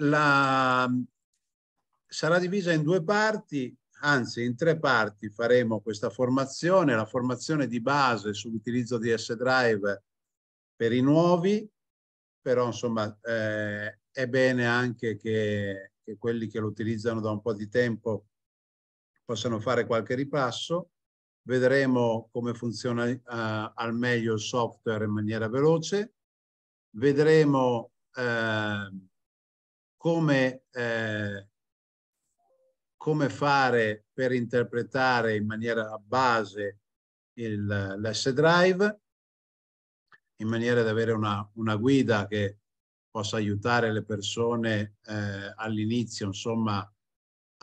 la, sarà divisa in due parti, anzi in tre parti faremo questa formazione, la formazione di base sull'utilizzo di S-Drive per i nuovi, però insomma eh, è bene anche che, che quelli che lo utilizzano da un po' di tempo possano fare qualche ripasso. Vedremo come funziona eh, al meglio il software in maniera veloce. Vedremo eh, come, eh, come fare per interpretare in maniera a base l'S-Drive, in maniera da avere una, una, guida che possa aiutare le persone eh, all'inizio, insomma,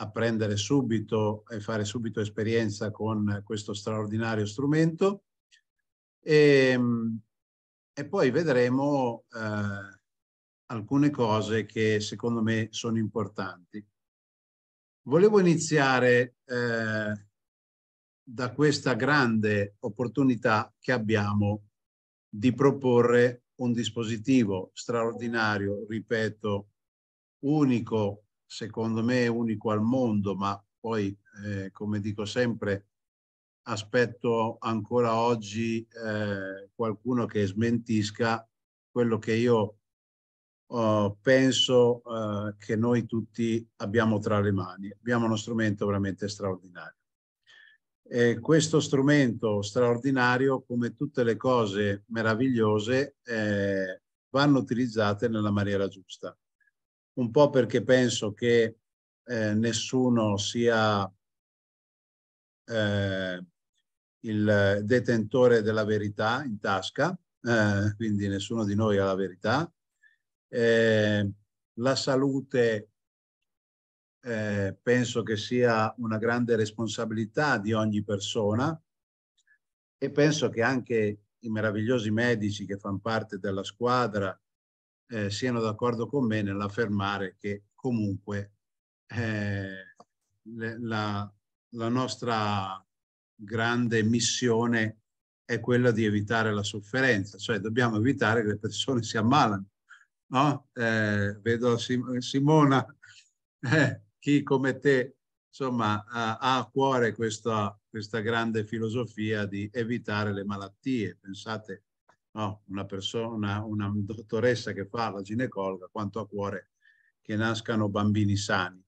a prendere subito e fare subito esperienza con questo straordinario strumento. E, ehm, e poi vedremo eh, alcune cose che secondo me sono importanti. Volevo iniziare eh, da questa grande opportunità che abbiamo di proporre un dispositivo straordinario, ripeto, unico, secondo me unico al mondo, ma poi, eh, come dico sempre, aspetto ancora oggi eh, qualcuno che smentisca quello che io uh, penso uh, che noi tutti abbiamo tra le mani. Abbiamo uno strumento veramente straordinario. E questo strumento straordinario, come tutte le cose meravigliose, eh, vanno utilizzate nella maniera giusta. Un po' perché penso che eh, nessuno sia eh, il detentore della verità in tasca, eh, quindi nessuno di noi ha la verità, eh, la salute eh, penso che sia una grande responsabilità di ogni persona e penso che anche i meravigliosi medici che fanno parte della squadra eh, siano d'accordo con me nell'affermare che comunque eh, la, la nostra grande missione è quella di evitare la sofferenza, cioè dobbiamo evitare che le persone si ammalano no? eh, vedo Sim Simona, eh, chi come te insomma, ha, ha a cuore questa, questa, grande filosofia di evitare le malattie. Pensate, no? una persona, una dottoressa che fa la ginecologa, quanto ha a cuore che nascano bambini sani.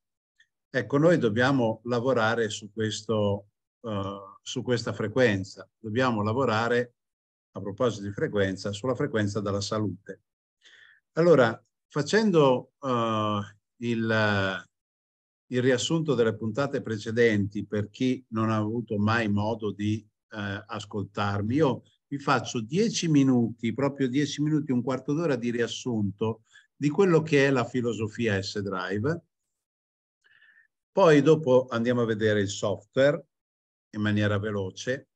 Ecco, noi dobbiamo lavorare su, questo, uh, su questa frequenza, dobbiamo lavorare, a proposito di frequenza, sulla frequenza della salute. Allora, facendo uh, il, il, riassunto delle puntate precedenti per chi non ha avuto mai modo di uh, ascoltarmi, io vi faccio dieci minuti, proprio dieci minuti, un quarto d'ora di riassunto di quello che è la filosofia S-Drive. Poi dopo andiamo a vedere il software in maniera veloce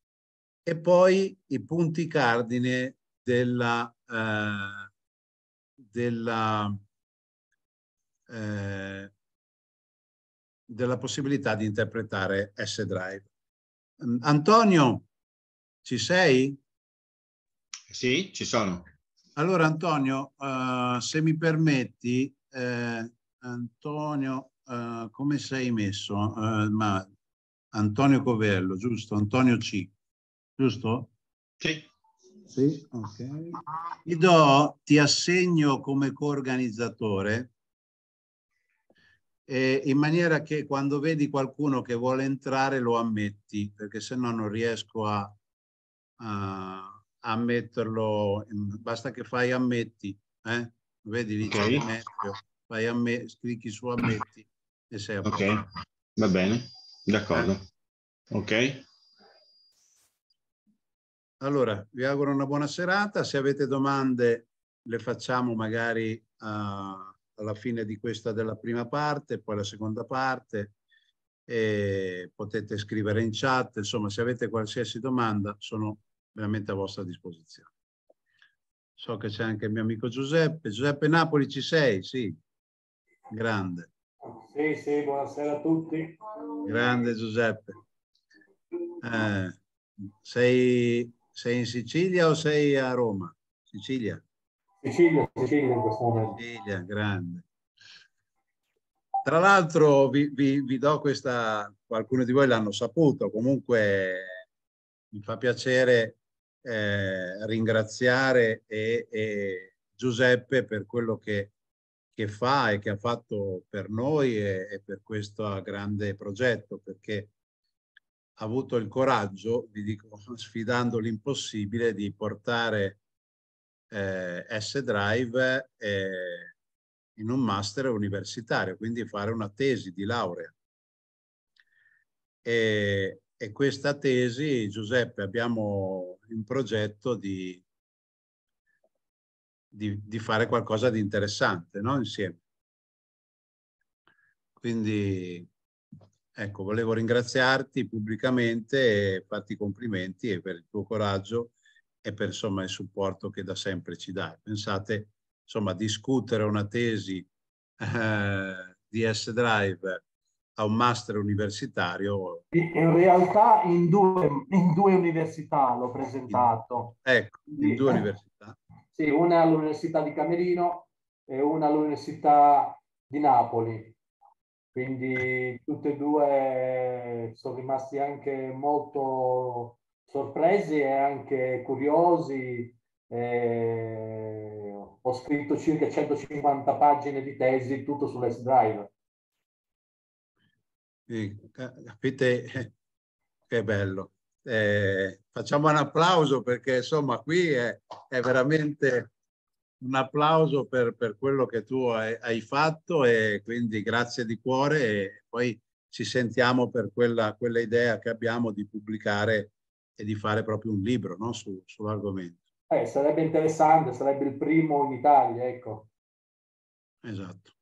e poi i punti cardine della... Uh, della, eh, della possibilità di interpretare S-Drive. Mm, Antonio, ci sei? Sì, ci sono. Allora Antonio, uh, se mi permetti, eh, Antonio, uh, come sei messo? Uh, ma Antonio Covello, giusto? Antonio C, giusto? Sì. Sì, ok. Guido, ti assegno come coorganizzatore in maniera che quando vedi qualcuno che vuole entrare lo ammetti, perché se no non riesco a, a, a metterlo, basta che fai ammetti, eh? vedi lì okay. fai amme, clicchi su ammetti e sei a posto. Ok, va bene, d'accordo. Eh. Ok. Allora, vi auguro una buona serata. Se avete domande le facciamo magari uh, alla fine di questa della prima parte, poi la seconda parte. E potete scrivere in chat, insomma, se avete qualsiasi domanda sono veramente a vostra disposizione. So che c'è anche il mio amico Giuseppe. Giuseppe Napoli ci sei? Sì, grande. Sì, sì, buonasera a tutti. Grande Giuseppe. Eh, sei sei in Sicilia o sei a Roma? Sicilia. Sicilia, Sicilia in questo momento. Sicilia, grande. Tra l'altro vi, vi, vi, do questa, qualcuno di voi l'hanno saputo, comunque mi fa piacere eh, ringraziare e, e Giuseppe per quello che, che, fa e che ha fatto per noi e, e per questo grande progetto, perché avuto il coraggio, vi dico sfidando l'impossibile, di portare eh, S-Drive eh, in un master universitario, quindi fare una tesi di laurea. E, e questa tesi, Giuseppe, abbiamo in progetto di, di, di fare qualcosa di interessante no? insieme. Quindi Ecco, volevo ringraziarti pubblicamente e farti complimenti per il tuo coraggio e per insomma, il supporto che da sempre ci dai. Pensate, insomma, discutere una tesi eh, di S-Drive a un master universitario. In realtà in due, in due università l'ho presentato. ecco, in due eh, università. Sì, una all'Università di Camerino e una all'Università di Napoli. Quindi tutti e due sono rimasti anche molto sorpresi e anche curiosi. Eh, ho scritto circa 150 pagine di tesi, tutto sull'S-Drive. Eh, capite che bello. Eh, facciamo un applauso perché insomma qui è, è veramente un applauso per, per, quello che tu hai, hai, fatto e quindi grazie di cuore e poi ci sentiamo per quella, quella idea che abbiamo di pubblicare e di fare proprio un libro no? Su, sull'argomento. Eh, sarebbe interessante, sarebbe il primo in Italia, ecco. Esatto.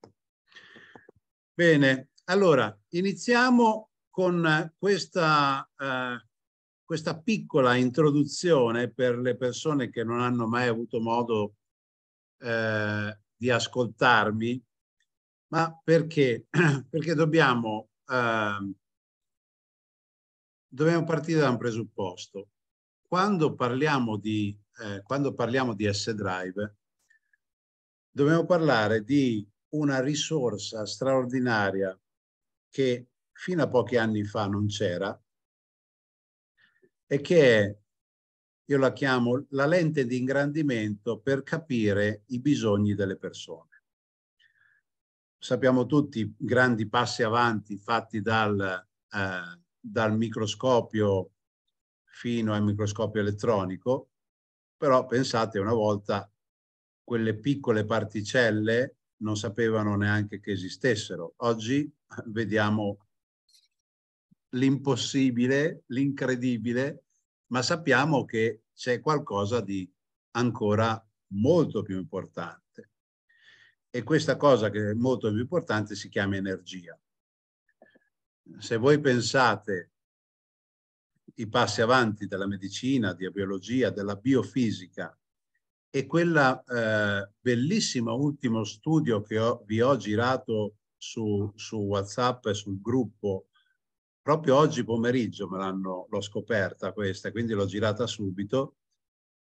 Bene, allora iniziamo con questa, eh, questa piccola introduzione per le persone che non hanno mai avuto modo eh, di ascoltarmi, ma perché? Perché dobbiamo, eh, dobbiamo partire da un presupposto. Quando parliamo di, eh, quando parliamo di S-Drive, dobbiamo parlare di una risorsa straordinaria che fino a pochi anni fa non c'era e che è io la chiamo la lente di ingrandimento per capire i bisogni delle persone. Sappiamo tutti i grandi passi avanti fatti dal, eh, dal microscopio fino al microscopio elettronico, però pensate una volta quelle piccole particelle non sapevano neanche che esistessero. Oggi vediamo l'impossibile, l'incredibile ma sappiamo che c'è qualcosa di ancora molto più importante. E questa cosa che è molto più importante si chiama energia. Se voi pensate i passi avanti della medicina, della biologia, della biofisica e quel eh, bellissimo ultimo studio che ho, vi ho girato su, su WhatsApp e sul gruppo proprio oggi pomeriggio me l'hanno, l'ho scoperta questa, quindi l'ho girata subito,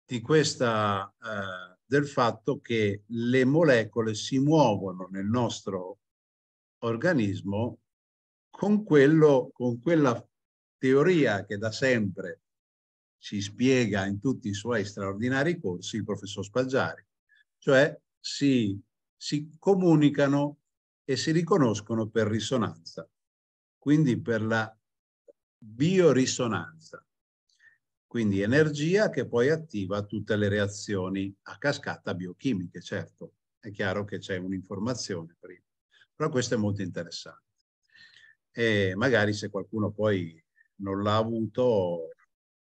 di questa, eh, del fatto che le molecole si muovono nel nostro organismo con, quello, con quella teoria che da sempre ci spiega in tutti i suoi straordinari corsi il professor Spaggiari, cioè si, si comunicano e si riconoscono per risonanza quindi per la biorisonanza, quindi energia che poi attiva tutte le reazioni a cascata biochimiche, certo, è chiaro che c'è un'informazione prima, però questo è molto interessante. E magari se qualcuno poi non l'ha avuto,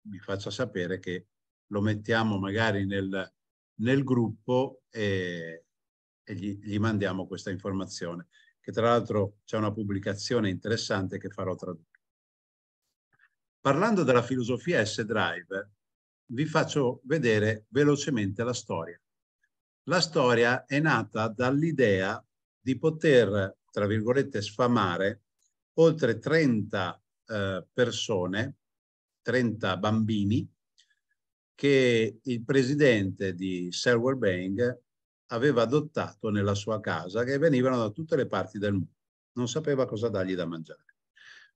mi faccia sapere che lo mettiamo magari nel, nel gruppo e, e gli, gli mandiamo questa informazione che tra l'altro c'è una pubblicazione interessante che farò tradurre. Parlando della filosofia S-Drive, vi faccio vedere velocemente la storia. La storia è nata dall'idea di poter, tra virgolette, sfamare oltre 30 eh, persone, 30 bambini, che il presidente di Selwell Bang aveva adottato nella sua casa che venivano da tutte le parti del mondo. Non sapeva cosa dargli da mangiare.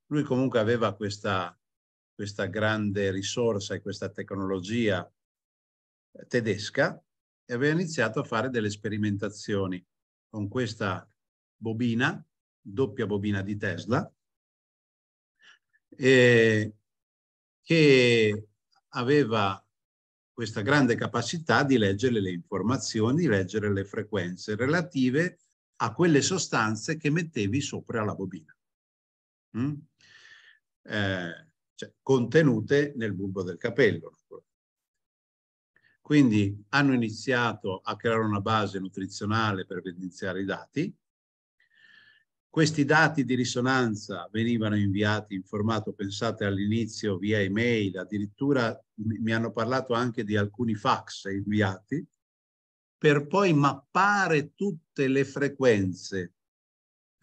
Lui comunque aveva questa, questa grande risorsa e questa tecnologia eh, tedesca e aveva iniziato a fare delle sperimentazioni con questa bobina, doppia bobina di Tesla, eh, che aveva questa grande capacità di leggere le informazioni, di leggere le frequenze relative a quelle sostanze che mettevi sopra la bobina, mm? eh, cioè, contenute nel bulbo del capello. Quindi hanno iniziato a creare una base nutrizionale per evidenziare i dati, questi dati di risonanza venivano inviati in formato, pensate all'inizio, via email, addirittura mi hanno parlato anche di alcuni fax inviati, per poi mappare tutte le frequenze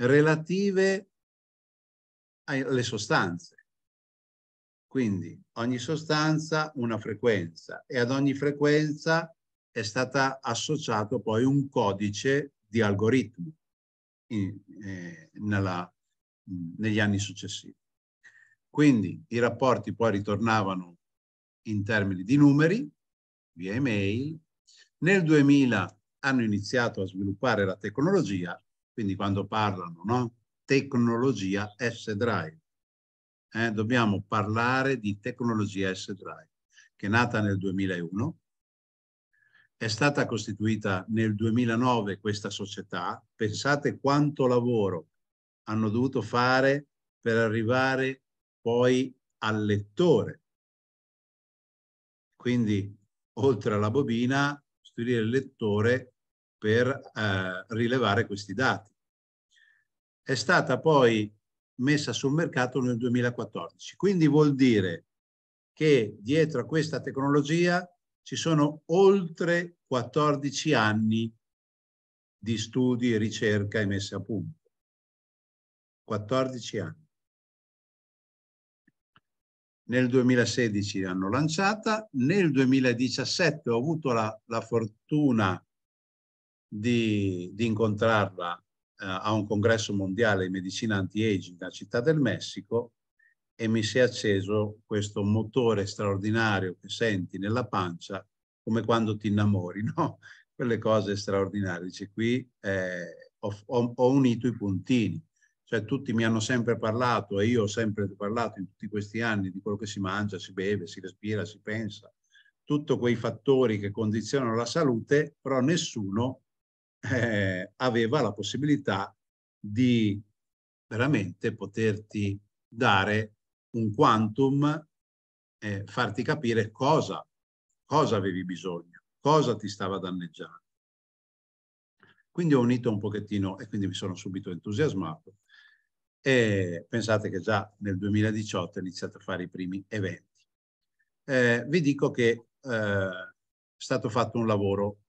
relative alle sostanze. Quindi ogni sostanza una frequenza e ad ogni frequenza è stato associato poi un codice di algoritmo in, eh, nella, negli anni successivi. Quindi i rapporti poi ritornavano in termini di numeri, via email. Nel 2000 hanno iniziato a sviluppare la tecnologia, quindi quando parlano, no? Tecnologia S-Drive. Eh, dobbiamo parlare di tecnologia S-Drive, che è nata nel 2001 è stata costituita nel 2009 questa società. Pensate quanto lavoro hanno dovuto fare per arrivare poi al lettore. Quindi, oltre alla bobina, studiare il lettore per eh, rilevare questi dati. È stata poi messa sul mercato nel 2014. Quindi vuol dire che dietro a questa tecnologia ci sono oltre 14 anni di studi, ricerca e messa a punto. 14 anni. Nel 2016 l'hanno lanciata, nel 2017 ho avuto la, la fortuna di, di incontrarla eh, a un congresso mondiale di medicina anti-aging a Città del Messico e mi si è acceso questo motore straordinario che senti nella pancia come quando ti innamori, no? Quelle cose straordinarie. Dice, qui eh, ho, ho, unito i puntini. Cioè tutti mi hanno sempre parlato e io ho sempre parlato in tutti questi anni di quello che si mangia, si beve, si respira, si pensa. Tutti quei fattori che condizionano la salute, però nessuno eh, aveva la possibilità di veramente poterti dare un quantum eh, farti capire cosa, cosa avevi bisogno, cosa ti stava danneggiando. Quindi ho unito un pochettino e quindi mi sono subito entusiasmato e pensate che già nel 2018 ho iniziato a fare i primi eventi. Eh, vi dico che eh, è stato fatto un lavoro,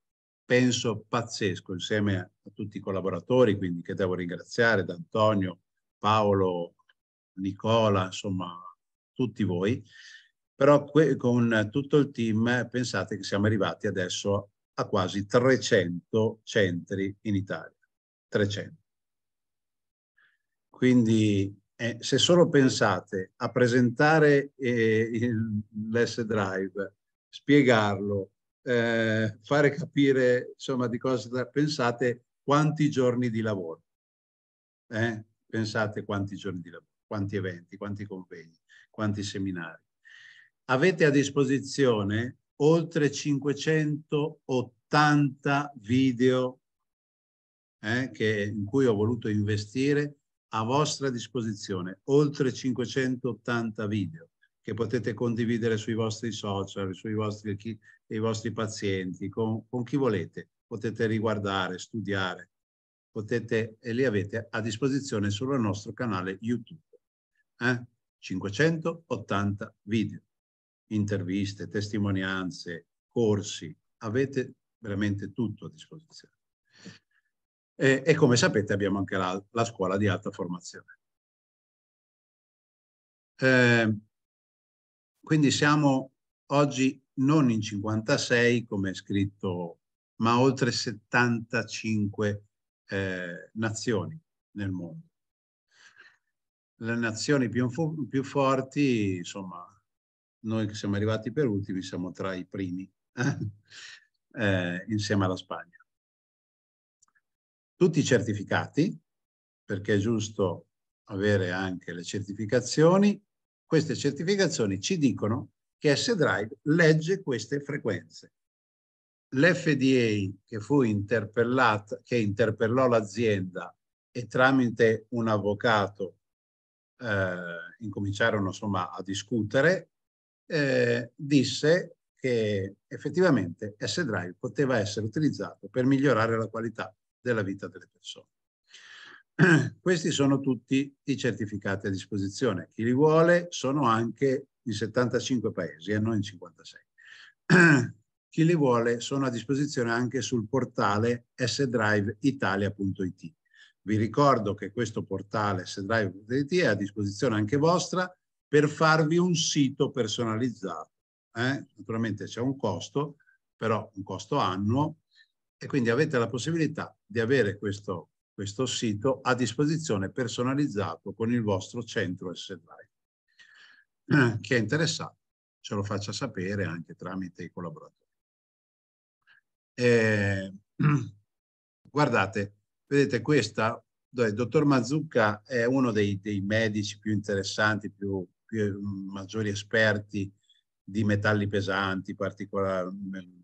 penso, pazzesco insieme a tutti i collaboratori, quindi che devo ringraziare, da Antonio, Paolo, Nicola, insomma, tutti voi, però con tutto il team pensate che siamo arrivati adesso a quasi 300 centri in Italia. 300. Quindi eh, se solo pensate a presentare eh, l'S-Drive, spiegarlo, eh, fare capire insomma di cosa pensate quanti giorni di lavoro. Eh, pensate quanti giorni di lavoro quanti eventi, quanti convegni, quanti seminari. Avete a disposizione oltre 580 video eh, che, in cui ho voluto investire a vostra disposizione, oltre 580 video che potete condividere sui vostri social, sui vostri, chi, vostri pazienti, con, con, chi volete. Potete riguardare, studiare, potete, e li avete a disposizione sul nostro canale YouTube eh? 580 video, interviste, testimonianze, corsi, avete veramente tutto a disposizione. E, e come sapete abbiamo anche la, la scuola di alta formazione. Eh, quindi siamo oggi non in 56 come è scritto, ma oltre 75 eh, nazioni nel mondo le nazioni più, più forti, insomma, noi che siamo arrivati per ultimi siamo tra i primi, eh, insieme alla Spagna. Tutti i certificati, perché è giusto avere anche le certificazioni. Queste certificazioni ci dicono che S-Drive legge queste frequenze. L'FDA che fu interpellata, che interpellò l'azienda e tramite un avvocato eh, incominciarono insomma a discutere, eh, disse che effettivamente S-Drive poteva essere utilizzato per migliorare la qualità della vita delle persone. Questi sono tutti i certificati a disposizione. Chi li vuole sono anche in 75 paesi e non in 56. Chi li vuole sono a disposizione anche sul portale sdriveitalia.it. Vi ricordo che questo portale sedrive.it è a disposizione anche vostra per farvi un sito personalizzato. Eh? Naturalmente c'è un costo, però un costo annuo, e quindi avete la possibilità di avere questo, questo sito a disposizione personalizzato con il vostro centro SDRI. Eh, chi è interessato ce lo faccia sapere anche tramite i collaboratori. Eh, guardate, Vedete, questa, il dottor Mazzucca è uno dei, dei medici più interessanti, più, più, mm, maggiori esperti di metalli pesanti, particolare, mm,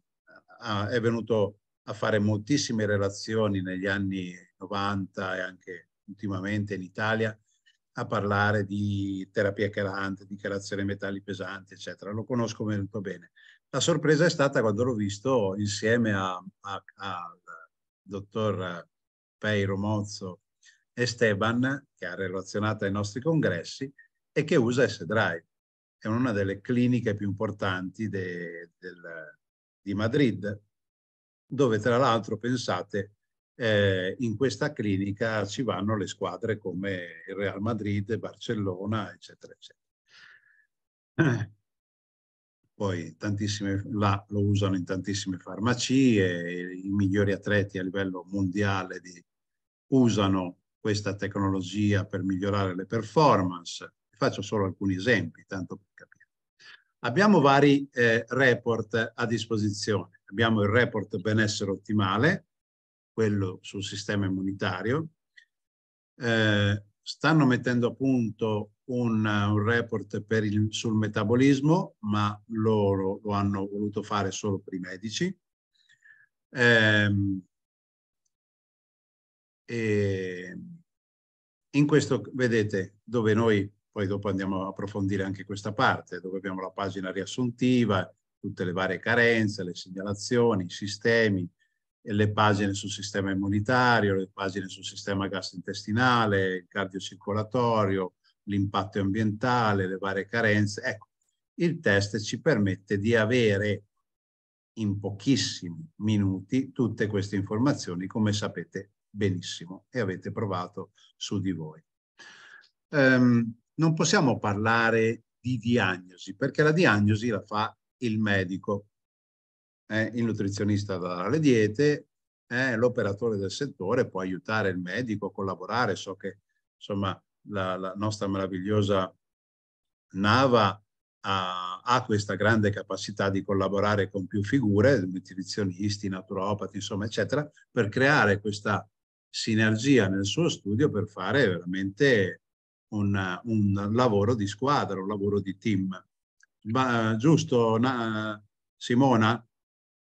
è venuto a fare moltissime relazioni negli anni 90 e anche ultimamente in Italia a parlare di terapia chelante, di chelazione metalli pesanti, eccetera. Lo conosco molto bene. La sorpresa è stata quando l'ho visto insieme al dottor Peiro Mozzo e Esteban, che ha relazionato ai nostri congressi, e che usa S-Drive. È una delle cliniche più importanti de, del, di Madrid, dove tra l'altro, pensate, eh, in questa clinica ci vanno le squadre come il Real Madrid, Barcellona, eccetera, eccetera. Eh. Poi tantissime, là lo usano in tantissime farmacie, i migliori atleti a livello mondiale di, usano questa tecnologia per migliorare le performance. Faccio solo alcuni esempi, tanto per capire. Abbiamo vari eh, report a disposizione. Abbiamo il report benessere ottimale, quello sul sistema immunitario. Eh, stanno mettendo a punto un, un report il, sul metabolismo, ma loro lo hanno voluto fare solo per i medici. Eh, e in questo vedete dove noi poi dopo andiamo a approfondire anche questa parte, dove abbiamo la pagina riassuntiva, tutte le varie carenze, le segnalazioni, i sistemi, le pagine sul sistema immunitario, le pagine sul sistema gastrointestinale, il cardiocircolatorio, l'impatto ambientale, le varie carenze. Ecco, il test ci permette di avere in pochissimi minuti tutte queste informazioni, come sapete benissimo e avete provato su di voi. Um, non possiamo parlare di diagnosi perché la diagnosi la fa il medico, eh, il nutrizionista darà le diete, eh, l'operatore del settore può aiutare il medico, a collaborare. So che insomma la, la nostra meravigliosa Nava ha, ha, questa grande capacità di collaborare con più figure, nutrizionisti, naturopati, insomma, eccetera, per creare questa sinergia nel suo studio per fare veramente un, un lavoro di squadra, un lavoro di team. Ma, giusto, na, Simona?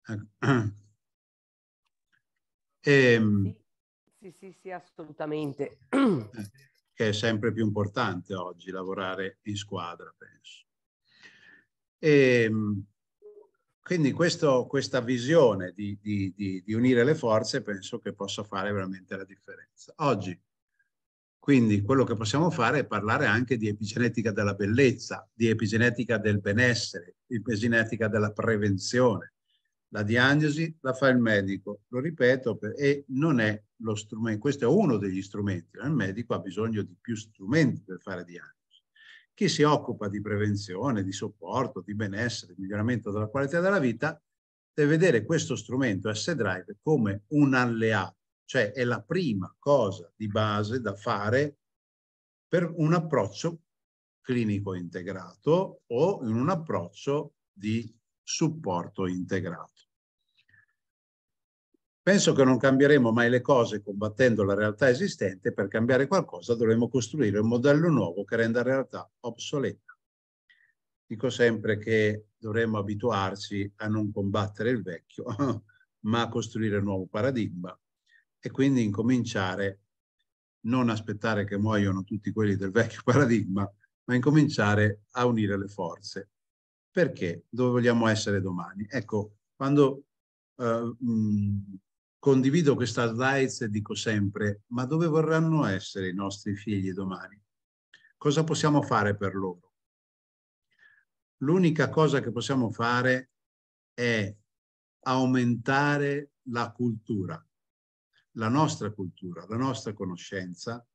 E, ehm, sì, sì, sì, assolutamente. Che è sempre più importante oggi lavorare in squadra, penso. E, ehm, quindi questo, questa visione di, di, di, di, unire le forze penso che possa fare veramente la differenza. Oggi, quindi, quello che possiamo fare è parlare anche di epigenetica della bellezza, di epigenetica del benessere, di epigenetica della prevenzione. La diagnosi la fa il medico, lo ripeto, e non è lo strumento, questo è uno degli strumenti, il medico ha bisogno di più strumenti per fare diagnosi chi si occupa di prevenzione, di supporto, di benessere, di miglioramento della qualità della vita, deve vedere questo strumento S-Drive come un alleato, cioè è la prima cosa di base da fare per un approccio clinico integrato o in un approccio di supporto integrato. Penso che non cambieremo mai le cose combattendo la realtà esistente, per cambiare qualcosa dovremo costruire un modello nuovo che renda la realtà obsoleta. Dico sempre che dovremmo abituarci a non combattere il vecchio, ma a costruire un nuovo paradigma e quindi incominciare, non aspettare che muoiano tutti quelli del vecchio paradigma, ma incominciare a unire le forze. Perché? Dove vogliamo essere domani? Ecco, quando Uh, mh, Condivido questa slide e dico sempre, ma dove vorranno essere i nostri figli domani? Cosa possiamo fare per loro? L'unica cosa che possiamo fare è aumentare la cultura, la nostra cultura, la nostra conoscenza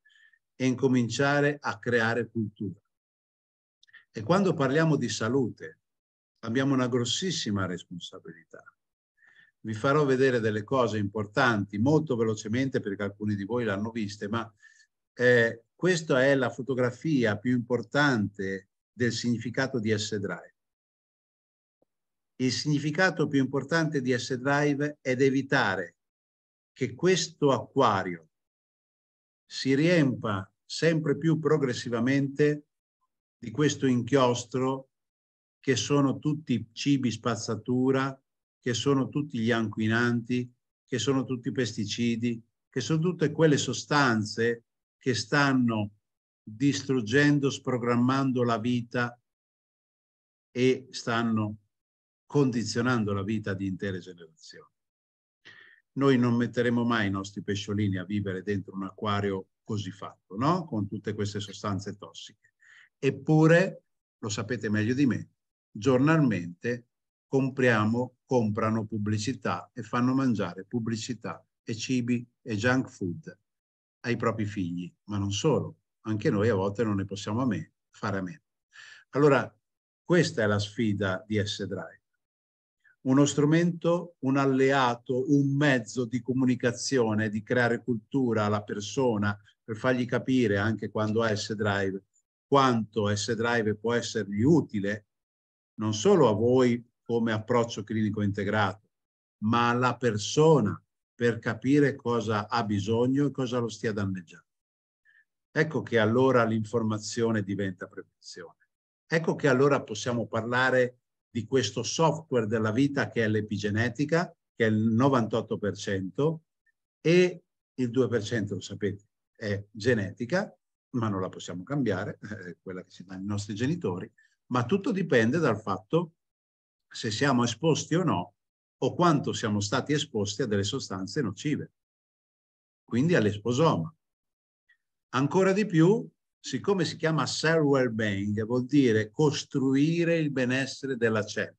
e incominciare a creare cultura. E quando parliamo di salute abbiamo una grossissima responsabilità vi farò vedere delle cose importanti molto velocemente perché alcuni di voi l'hanno viste, ma eh, questa è la fotografia più importante del significato di S-Drive. Il significato più importante di S-Drive è evitare che questo acquario si riempa sempre più progressivamente di questo inchiostro che sono tutti cibi spazzatura, che sono tutti gli inquinanti, che sono tutti i pesticidi, che sono tutte quelle sostanze che stanno distruggendo, sprogrammando la vita e stanno condizionando la vita di intere generazioni. Noi non metteremo mai i nostri pesciolini a vivere dentro un acquario così fatto, no? Con tutte queste sostanze tossiche. Eppure, lo sapete meglio di me, giornalmente compriamo, comprano pubblicità e fanno mangiare pubblicità e cibi e junk food ai propri figli, ma non solo, anche noi a volte non ne possiamo a me, fare a meno. Allora, questa è la sfida di S-Drive. Uno strumento, un alleato, un mezzo di comunicazione, di creare cultura alla persona per fargli capire anche quando ha S-Drive quanto S-Drive può essergli utile non solo a voi come approccio clinico integrato, ma alla persona per capire cosa ha bisogno e cosa lo stia danneggiando. Ecco che allora l'informazione diventa prevenzione. Ecco che allora possiamo parlare di questo software della vita che è l'epigenetica, che è il 98% e il 2%, lo sapete, è genetica, ma non la possiamo cambiare, è eh, quella che si dà ai nostri genitori, ma tutto dipende dal fatto che se siamo esposti o no o quanto siamo stati esposti a delle sostanze nocive, quindi all'esposoma. Ancora di più, siccome si chiama cell well-being, vuol dire costruire il benessere della cellula.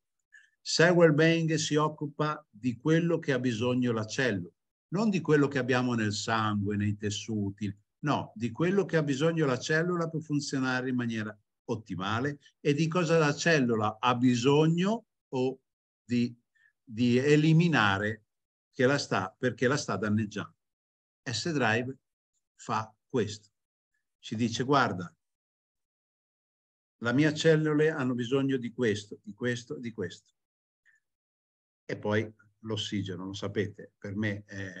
Cell well-being si occupa di quello che ha bisogno la cellula, non di quello che abbiamo nel sangue, nei tessuti, no, di quello che ha bisogno la cellula per funzionare in maniera ottimale e di cosa la cellula ha bisogno o di, di eliminare la sta, perché la sta danneggiando. S-Drive fa questo. Ci dice, guarda, la mia cellule hanno bisogno di questo, di questo, di questo. E poi l'ossigeno, lo sapete, per me è,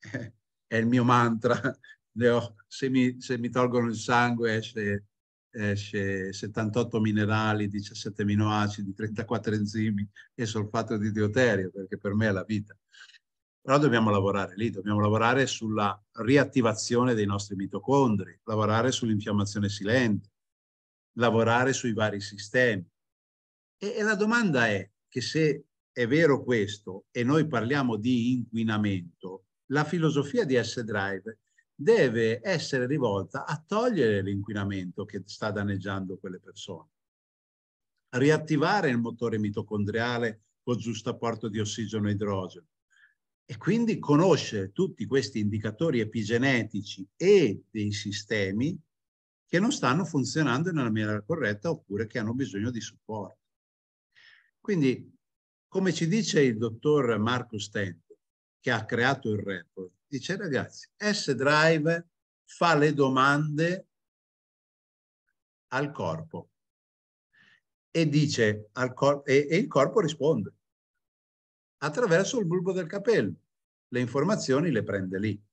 è il mio mantra. Ho, se, mi, se mi tolgono il sangue esce esce 78 minerali, 17 aminoacidi, 34 enzimi e solfato di deuterio, perché per me è la vita. Però dobbiamo lavorare lì, dobbiamo lavorare sulla riattivazione dei nostri mitocondri, lavorare sull'infiammazione silente, lavorare sui vari sistemi. E, e la domanda è che se è vero questo e noi parliamo di inquinamento, la filosofia di S-Drive deve essere rivolta a togliere l'inquinamento che sta danneggiando quelle persone, riattivare il motore mitocondriale con giusto apporto di ossigeno e idrogeno. E quindi conoscere tutti questi indicatori epigenetici e dei sistemi che non stanno funzionando nella maniera corretta oppure che hanno bisogno di supporto. Quindi, come ci dice il dottor Marco Stent, che ha creato il report, dice ragazzi, S-Drive fa le domande al corpo e dice al corpo e, e il corpo risponde attraverso il bulbo del capello. Le informazioni le prende lì.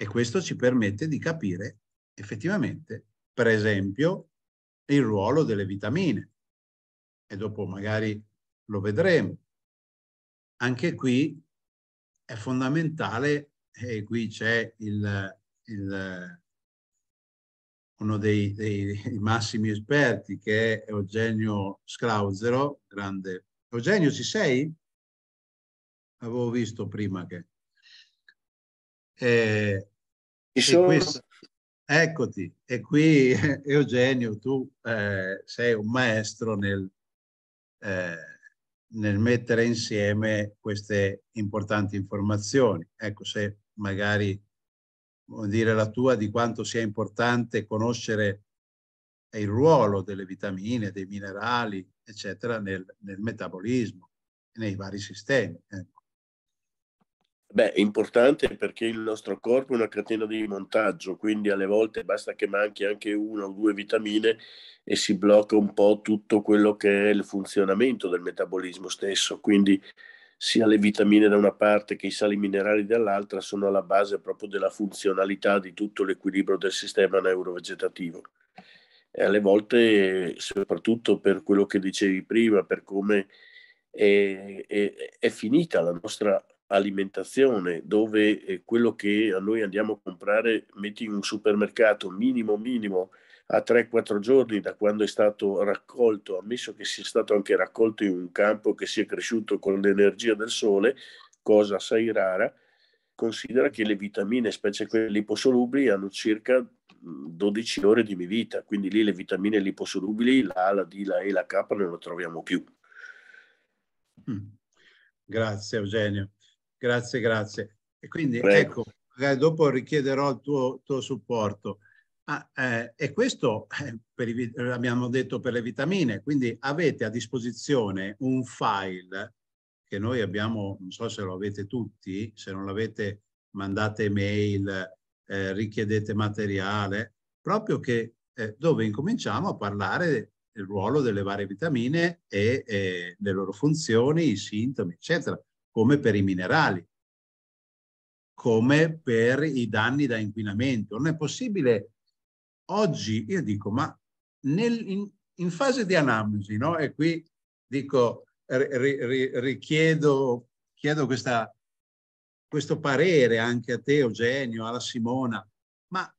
E questo ci permette di capire effettivamente, per esempio, il ruolo delle vitamine. E dopo magari lo vedremo. Anche qui è fondamentale, e qui c'è il, il, uno dei, dei, massimi esperti che è Eugenio Sclauzero, grande. Eugenio, ci sei? Avevo visto prima che... Eh, ci sono. Questo... Eccoti, e qui Eugenio, tu eh, sei un maestro nel, eh, nel mettere insieme queste importanti informazioni. Ecco, se magari dire la tua di quanto sia importante conoscere il ruolo delle vitamine, dei minerali, eccetera, nel, nel metabolismo, nei vari sistemi. Ecco. Beh, è importante perché il nostro corpo è una catena di montaggio, quindi alle volte basta che manchi anche una o due vitamine e si blocca un po' tutto quello che è il funzionamento del metabolismo stesso. Quindi sia le vitamine da una parte che i sali minerali dall'altra sono alla base proprio della funzionalità di tutto l'equilibrio del sistema neurovegetativo. E alle volte, soprattutto per quello che dicevi prima, per come è, è, è finita la nostra alimentazione, dove eh, quello che a noi andiamo a comprare, metti in un supermercato minimo minimo a 3-4 giorni da quando è stato raccolto, ammesso che sia stato anche raccolto in un campo che sia cresciuto con l'energia del sole, cosa assai rara, considera che le vitamine, specie quelle liposolubili, hanno circa 12 mhmm, ore di mia vita, quindi lì le vitamine liposolubili, la A, la D, la E, la K non le troviamo più. Grazie Eugenio. Grazie, grazie. E quindi Prego. ecco, magari eh, dopo richiederò il tuo, tuo supporto. Ah, eh, e questo eh, per i, abbiamo detto per le vitamine, quindi avete a disposizione un file che noi abbiamo, non so se lo avete tutti, se non l'avete mandate mail, eh, richiedete materiale, proprio che, eh, dove incominciamo a parlare del ruolo delle varie vitamine e le loro funzioni, i sintomi, eccetera come per i minerali, come per i danni da inquinamento. Non è possibile oggi, io dico, ma nel, in, in, fase di anamnesi, no? E qui dico, ri, ri, richiedo chiedo questa, questo parere anche a te, Eugenio, alla Simona, ma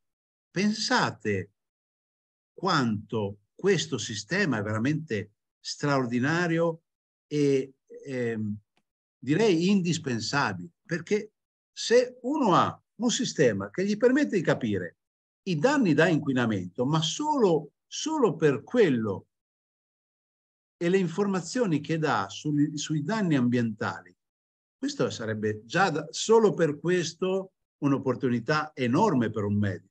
pensate quanto questo sistema è veramente straordinario e, e ehm, direi indispensabile, perché se uno ha un sistema che gli permette di capire i danni da inquinamento, ma solo, solo per quello e le informazioni che dà sui, sui danni ambientali, questo sarebbe già da, solo per questo un'opportunità enorme per un medico.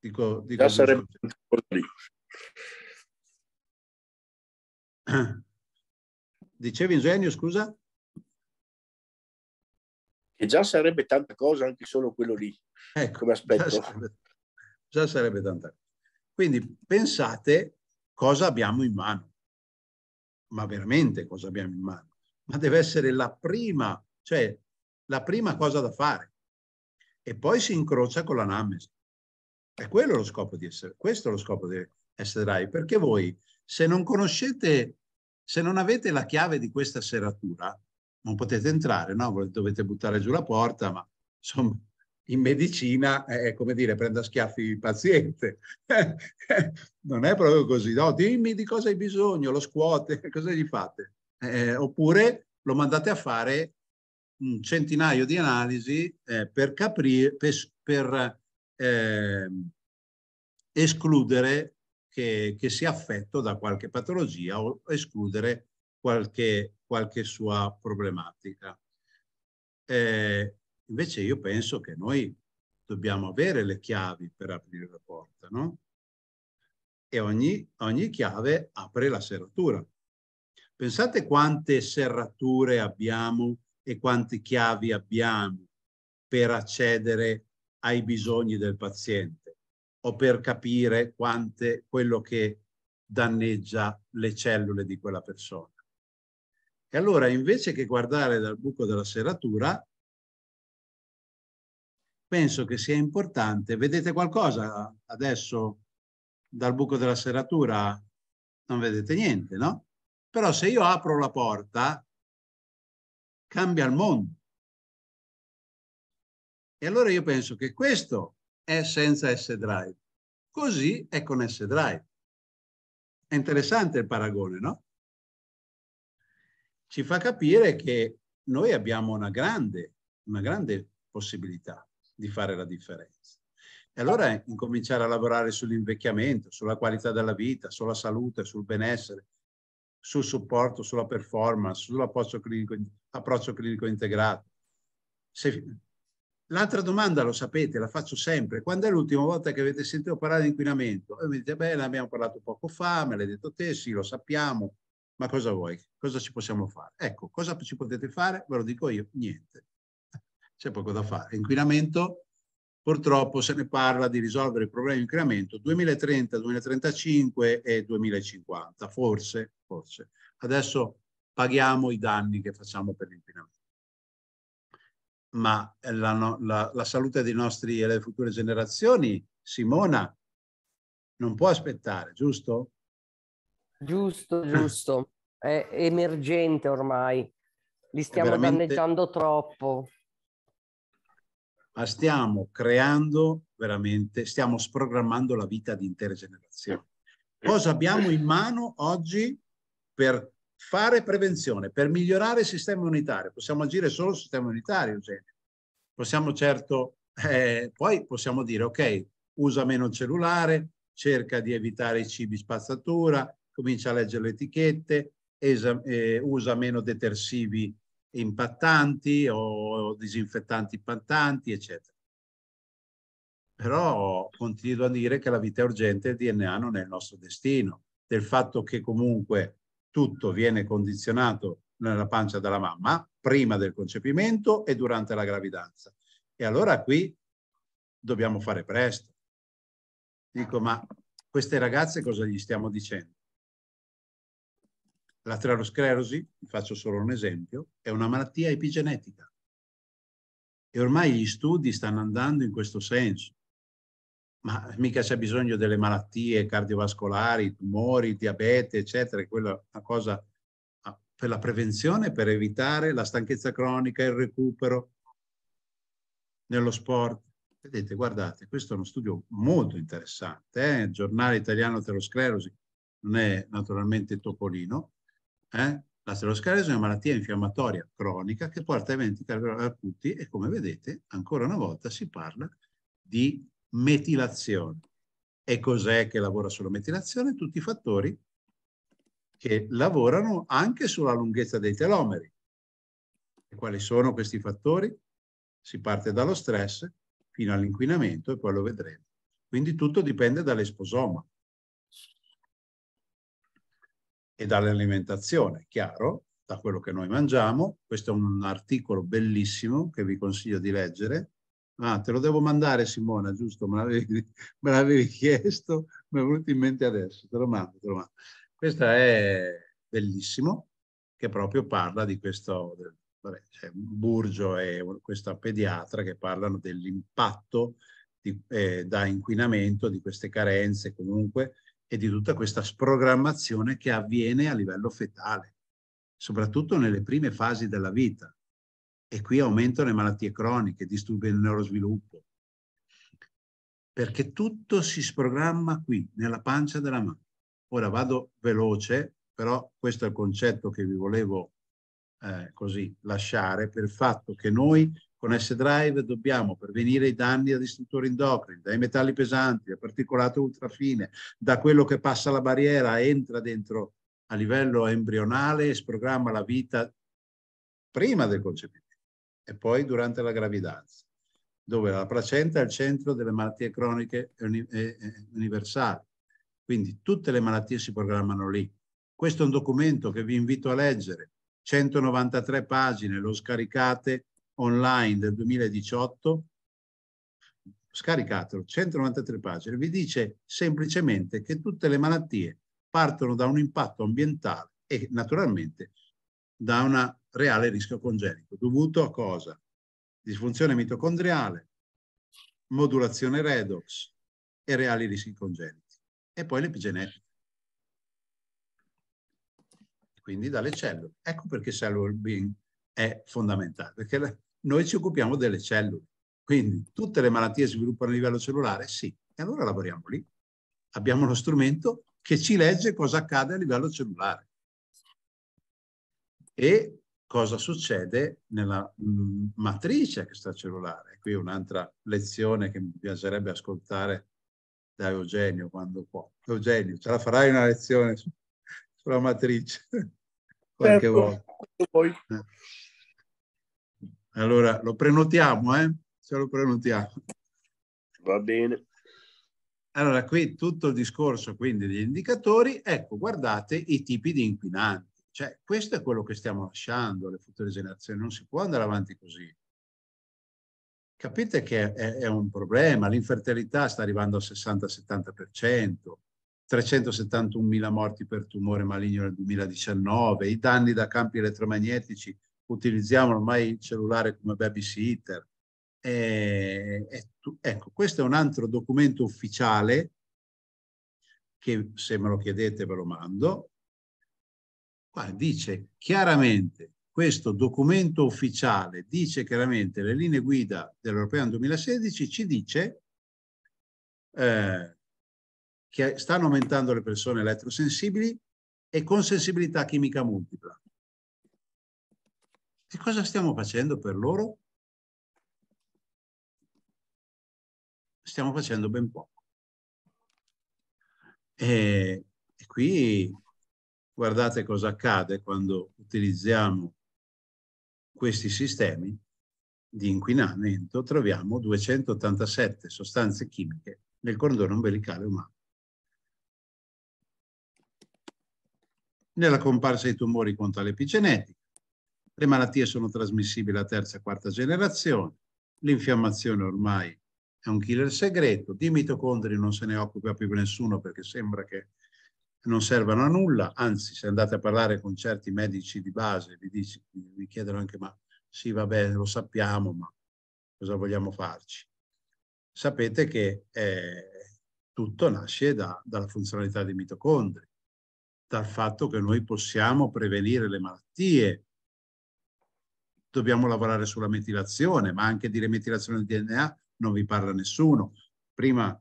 Dico, dico già sarebbe Dicevi Genio, scusa? Che già sarebbe tanta cosa anche solo quello lì, ecco, come aspetto. Già sarebbe, già sarebbe tanta cosa. Quindi pensate cosa abbiamo in mano, ma veramente cosa abbiamo in mano. Ma deve essere la prima, cioè la prima cosa da fare. E poi si incrocia con l'anamnesi. È quello lo scopo di essere, questo è lo scopo di essere RAI, perché voi se non conoscete se non avete la chiave di questa serratura, non potete entrare, no? dovete buttare giù la porta, ma insomma, in medicina è come dire prenda schiaffi il paziente. non è proprio così, no? Dimmi di cosa hai bisogno, lo scuote, cosa gli fate? Eh, oppure lo mandate a fare un centinaio di analisi eh, per, capire, per, per eh, escludere che, che sia affetto da qualche patologia o escludere qualche, qualche sua problematica. Eh, invece io penso che noi dobbiamo avere le chiavi per aprire la porta, no? E ogni, ogni chiave apre la serratura. Pensate quante serrature abbiamo e quante chiavi abbiamo per accedere ai bisogni del paziente o per capire quante quello che danneggia le cellule di quella persona. E allora invece che guardare dal buco della serratura, penso che sia importante, vedete qualcosa adesso dal buco della serratura? Non vedete niente, no? Però se io apro la porta, cambia il mondo. E allora io penso che questo è senza S-Drive. Così è con S-Drive. È interessante il paragone, no? Ci fa capire che noi abbiamo una grande, una grande possibilità di fare la differenza. E allora incominciare a lavorare sull'invecchiamento, sulla qualità della vita, sulla salute, sul benessere, sul supporto, sulla performance, sull'approccio clinico, clinico, integrato. Se L'altra domanda, lo sapete, la faccio sempre. Quando è l'ultima volta che avete sentito parlare di inquinamento? E mi dite, beh, ne abbiamo parlato poco fa, me l'hai detto te, sì, lo sappiamo, ma cosa vuoi? Cosa ci possiamo fare? Ecco, cosa ci potete fare? Ve lo dico io, niente. C'è poco da fare. Inquinamento, purtroppo se ne parla di risolvere il problema di inquinamento 2030, 2035 e 2050, forse, forse. Adesso paghiamo i danni che facciamo per l'inquinamento ma la, no, la, la salute dei nostri e delle future generazioni, Simona, non può aspettare, giusto? Giusto, giusto. È emergente ormai. Li stiamo veramente... danneggiando troppo. Ma stiamo creando veramente, stiamo sprogrammando la vita di intere generazioni. Cosa abbiamo in mano oggi per fare prevenzione per migliorare il sistema immunitario. Possiamo agire solo sul sistema immunitario, Eugenio. Possiamo certo, eh, poi possiamo dire, ok, usa meno il cellulare, cerca di evitare i cibi spazzatura, comincia a leggere le etichette, esa, eh, usa meno detersivi impattanti o disinfettanti impattanti, eccetera. Però continuo a dire che la vita è urgente e il DNA non è il nostro destino, del fatto che comunque tutto viene condizionato nella pancia della mamma, prima del concepimento e durante la gravidanza. E allora qui dobbiamo fare presto. Dico, ma queste ragazze cosa gli stiamo dicendo? L'aterosclerosi, vi faccio solo un esempio, è una malattia epigenetica. E ormai gli studi stanno andando in questo senso ma mica c'è bisogno delle malattie cardiovascolari, tumori, diabete, eccetera, quella è una cosa ah, per la prevenzione, per evitare la stanchezza cronica, il recupero nello sport. Vedete, guardate, questo è uno studio molto interessante, eh? il giornale italiano Terosclerosi, non è naturalmente Topolino. Eh? La terosclerosi è una malattia infiammatoria cronica che porta a eventi acuti e come vedete ancora una volta si parla di metilazione. E cos'è che lavora sulla metilazione? Tutti i fattori che lavorano anche sulla lunghezza dei telomeri. E quali sono questi fattori? Si parte dallo stress fino all'inquinamento e poi lo vedremo. Quindi tutto dipende dall'esposoma e dall'alimentazione, chiaro, da quello che noi mangiamo. Questo è un articolo bellissimo che vi consiglio di leggere, Ah, te lo devo mandare Simona, giusto? Me l'avevi, richiesto, mi è venuto in mente adesso, te lo mando, te lo mando. Questa è bellissimo, che proprio parla di questo, vabbè, cioè Burgio e questa pediatra che parlano dell'impatto eh, da inquinamento, di queste carenze comunque, e di tutta questa sprogrammazione che avviene a livello fetale, soprattutto nelle prime fasi della vita e qui aumentano le malattie croniche, disturbi del neurosviluppo. Perché tutto si sprogramma qui, nella pancia della mano. Ora vado veloce, però questo è il concetto che vi volevo eh, così lasciare per il fatto che noi con S-Drive dobbiamo prevenire i danni da distruttori endocrini, dai metalli pesanti, dal particolato ultrafine, da quello che passa la barriera, entra dentro a livello embrionale e sprogramma la vita prima del concepimento e poi durante la gravidanza, dove la placenta è al centro delle malattie croniche universali. Quindi tutte le malattie si programmano lì. Questo è un documento che vi invito a leggere, 193 pagine, lo scaricate online del 2018, scaricatelo, 193 pagine, vi dice semplicemente che tutte le malattie partono da un impatto ambientale e naturalmente da una reale rischio congenito, dovuto a cosa? Disfunzione mitocondriale, modulazione redox e reali rischi congeniti. E poi l'epigenetica. Quindi dalle cellule. Ecco perché cellular being è fondamentale, perché noi ci occupiamo delle cellule. Quindi tutte le malattie sviluppano a livello cellulare? Sì. E allora lavoriamo lì. Abbiamo uno strumento che ci legge cosa accade a livello cellulare. E cosa succede nella mm, matrice extracellulare. Qui un'altra lezione che mi piacerebbe ascoltare da Eugenio quando può. Eugenio, ce la farai una lezione su, sulla matrice qualche certo. volta. Eh. Allora, lo prenotiamo, eh? Ce lo prenotiamo. Va bene. Allora, qui tutto il discorso, quindi, degli indicatori. Ecco, guardate i tipi di inquinanti. Cioè, questo è quello che stiamo lasciando alle future generazioni, non si può andare avanti così. Capite che è, è un problema, l'infertilità sta arrivando al 60-70%, 371.000 morti per tumore maligno nel 2019, i danni da campi elettromagnetici, utilizziamo ormai il cellulare come babysitter. E, e tu, ecco, questo è un altro documento ufficiale che se me lo chiedete ve lo mando, ma dice chiaramente, questo documento ufficiale dice chiaramente, le linee guida dell'European 2016 ci dice eh, che stanno aumentando le persone elettrosensibili e con sensibilità chimica multipla. E cosa stiamo facendo per loro? Stiamo facendo ben poco. E, e qui guardate cosa accade quando utilizziamo questi sistemi di inquinamento, troviamo 287 sostanze chimiche nel cordone ombelicale umano. Nella comparsa dei tumori conta l'epigenetica, le malattie sono trasmissibili a terza e quarta generazione, l'infiammazione ormai è un killer segreto, di mitocondri non se ne occupa più nessuno perché sembra che non servono a nulla, anzi se andate a parlare con certi medici di base vi, dici, vi chiedono anche ma sì va bene lo sappiamo ma cosa vogliamo farci? Sapete che eh, tutto nasce da, dalla funzionalità dei mitocondri, dal fatto che noi possiamo prevenire le malattie, dobbiamo lavorare sulla metilazione, ma anche di remetilazione del DNA non vi parla nessuno. Prima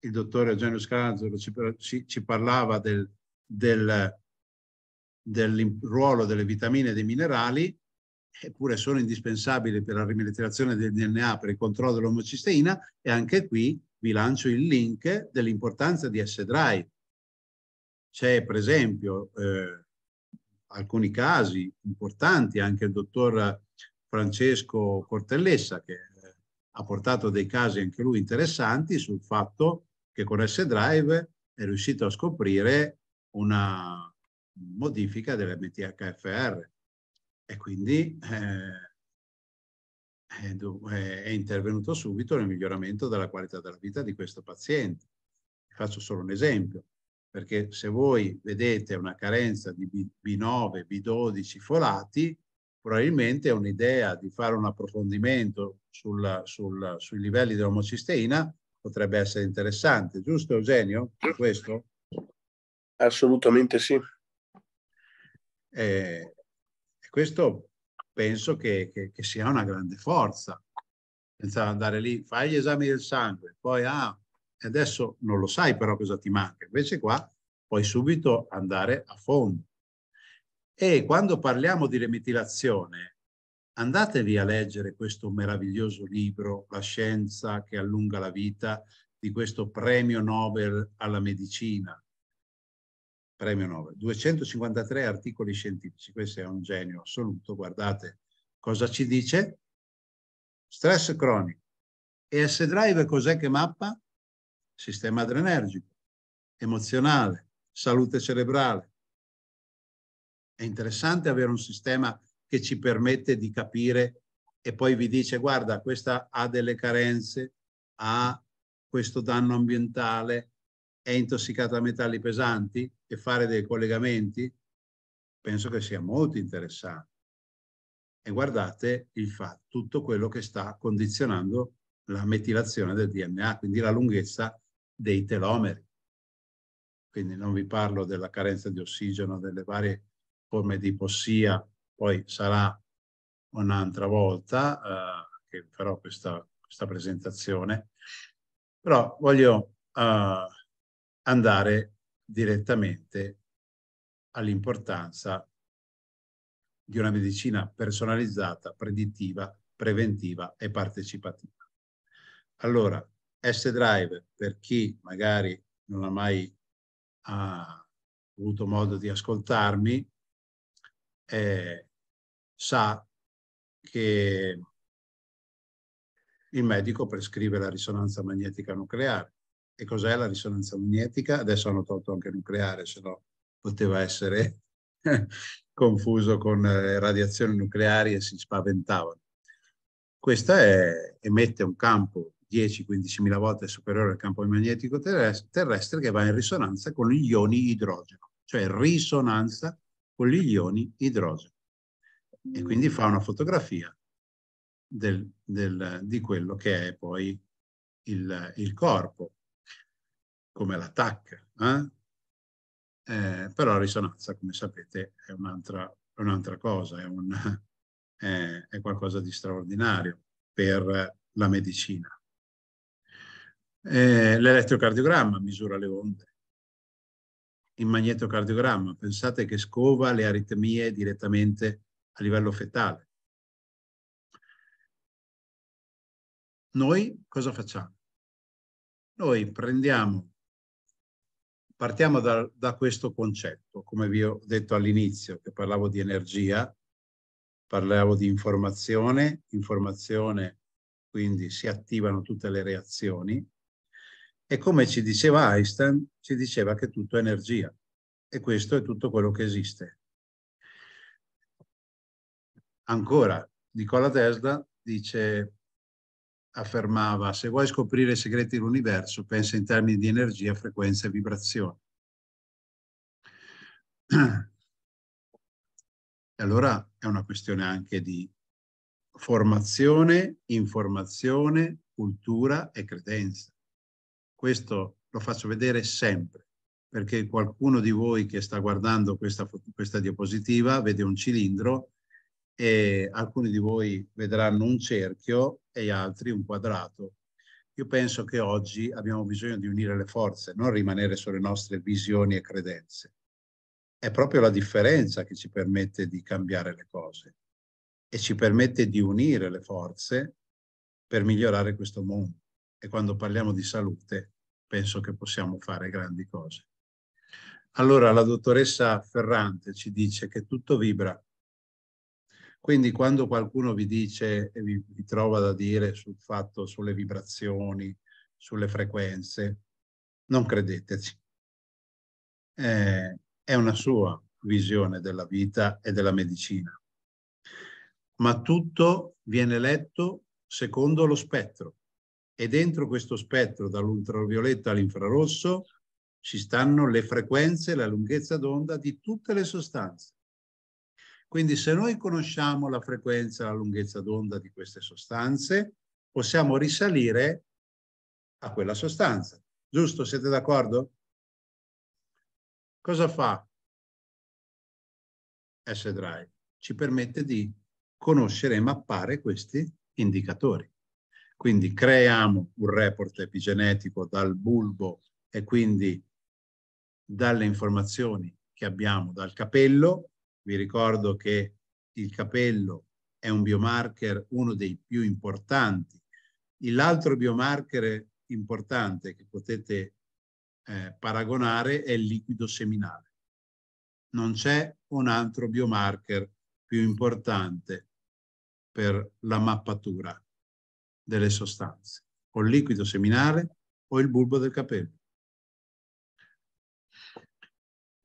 il dottore Eugenio Scazzaro ci, ci, ci, parlava del, del, del, ruolo delle vitamine e dei minerali, eppure sono indispensabili per la rimilitarizzazione del DNA, per il controllo dell'omocisteina e anche qui vi lancio il link dell'importanza di s dry C'è per esempio eh, alcuni casi importanti, anche il dottor Francesco Cortellessa che eh, ha portato dei casi anche lui interessanti sul fatto che con S-Drive è riuscito a scoprire una modifica dell'MTHFR e quindi eh, è, è, intervenuto subito nel miglioramento della qualità della vita di questo paziente. Faccio solo un esempio, perché se voi vedete una carenza di B9, B12 folati, probabilmente un'idea di fare un approfondimento sul, sul, sui livelli dell'omocisteina potrebbe essere interessante, giusto Eugenio? Questo? Assolutamente sì. Eh, questo penso che, che, che, sia una grande forza, senza andare lì, fai gli esami del sangue, poi ah, adesso non lo sai però cosa ti manca, invece qua puoi subito andare a fondo. E quando parliamo di remetilazione, andatevi a leggere questo meraviglioso libro, La scienza che allunga la vita, di questo premio Nobel alla medicina. Premio Nobel, 253 articoli scientifici, questo è un genio assoluto, guardate cosa ci dice. Stress cronico. ES-Drive cos'è che mappa? Sistema adrenergico, emozionale, salute cerebrale. È interessante avere un sistema che ci permette di capire e poi vi dice guarda questa ha delle carenze, ha questo danno ambientale, è intossicata da metalli pesanti e fare dei collegamenti, penso che sia molto interessante. E guardate il fatto, tutto quello che sta condizionando la metilazione del DNA, quindi la lunghezza dei telomeri. Quindi non vi parlo della carenza di ossigeno, delle varie forme di ipossia, poi sarà un'altra volta, eh, che farò questa, questa, presentazione, però voglio eh, andare direttamente all'importanza di una medicina personalizzata, predittiva, preventiva e partecipativa. Allora, S-Drive, per chi magari non ha mai ha avuto modo di ascoltarmi, eh, sa che il medico prescrive la risonanza magnetica nucleare. E cos'è la risonanza magnetica? Adesso hanno tolto anche nucleare, se no poteva essere confuso con eh, radiazioni nucleari e si spaventavano. Questa è, emette un campo 10-15 mila volte superiore al campo magnetico terrestre che va in risonanza con gli ioni idrogeno, cioè risonanza con gli ioni idrogeno e quindi fa una fotografia del, del, di quello che è poi il, il corpo, come l'attacca. Eh? Eh, però la risonanza, come sapete, è un'altra, un cosa, è, un, è, è, qualcosa di straordinario per la medicina. Eh, l'elettrocardiogramma misura le onde. Il magnetocardiogramma, pensate che scova le aritmie direttamente a livello fetale. Noi cosa facciamo? Noi prendiamo, partiamo da, da questo concetto, come vi ho detto all'inizio, che parlavo di energia, parlavo di informazione, informazione quindi si attivano tutte le reazioni e come ci diceva Einstein, ci diceva che tutto è energia e questo è tutto quello che esiste. Ancora, Nicola Tesla dice, affermava, se vuoi scoprire i segreti dell'universo, pensa in termini di energia, frequenza e vibrazione. E allora è una questione anche di formazione, informazione, cultura e credenza. Questo lo faccio vedere sempre, perché qualcuno di voi che sta guardando questa, questa diapositiva vede un cilindro e alcuni di voi vedranno un cerchio e gli altri un quadrato. Io penso che oggi abbiamo bisogno di unire le forze, non rimanere sulle nostre visioni e credenze. È proprio la differenza che ci permette di cambiare le cose e ci permette di unire le forze per migliorare questo mondo. E quando parliamo di salute, penso che possiamo fare grandi cose. Allora la dottoressa Ferrante ci dice che tutto vibra quindi quando qualcuno vi dice e vi, vi trova da dire sul fatto, sulle vibrazioni, sulle frequenze, non credeteci. Eh, è una sua visione della vita e della medicina. Ma tutto viene letto secondo lo spettro e dentro questo spettro, dall'ultravioletto all'infrarosso, ci stanno le frequenze la lunghezza d'onda di tutte le sostanze. Quindi se noi conosciamo la frequenza, la lunghezza d'onda di queste sostanze, possiamo risalire a quella sostanza. Giusto? Siete d'accordo? Cosa fa S-Drive? Ci permette di conoscere e mappare questi indicatori. Quindi creiamo un report epigenetico dal bulbo e quindi dalle informazioni che abbiamo dal capello vi ricordo che il capello è un biomarker, uno dei più importanti. L'altro biomarker importante che potete eh, paragonare è il liquido seminale. Non c'è un altro biomarker più importante per la mappatura delle sostanze, o il liquido seminale o il bulbo del capello.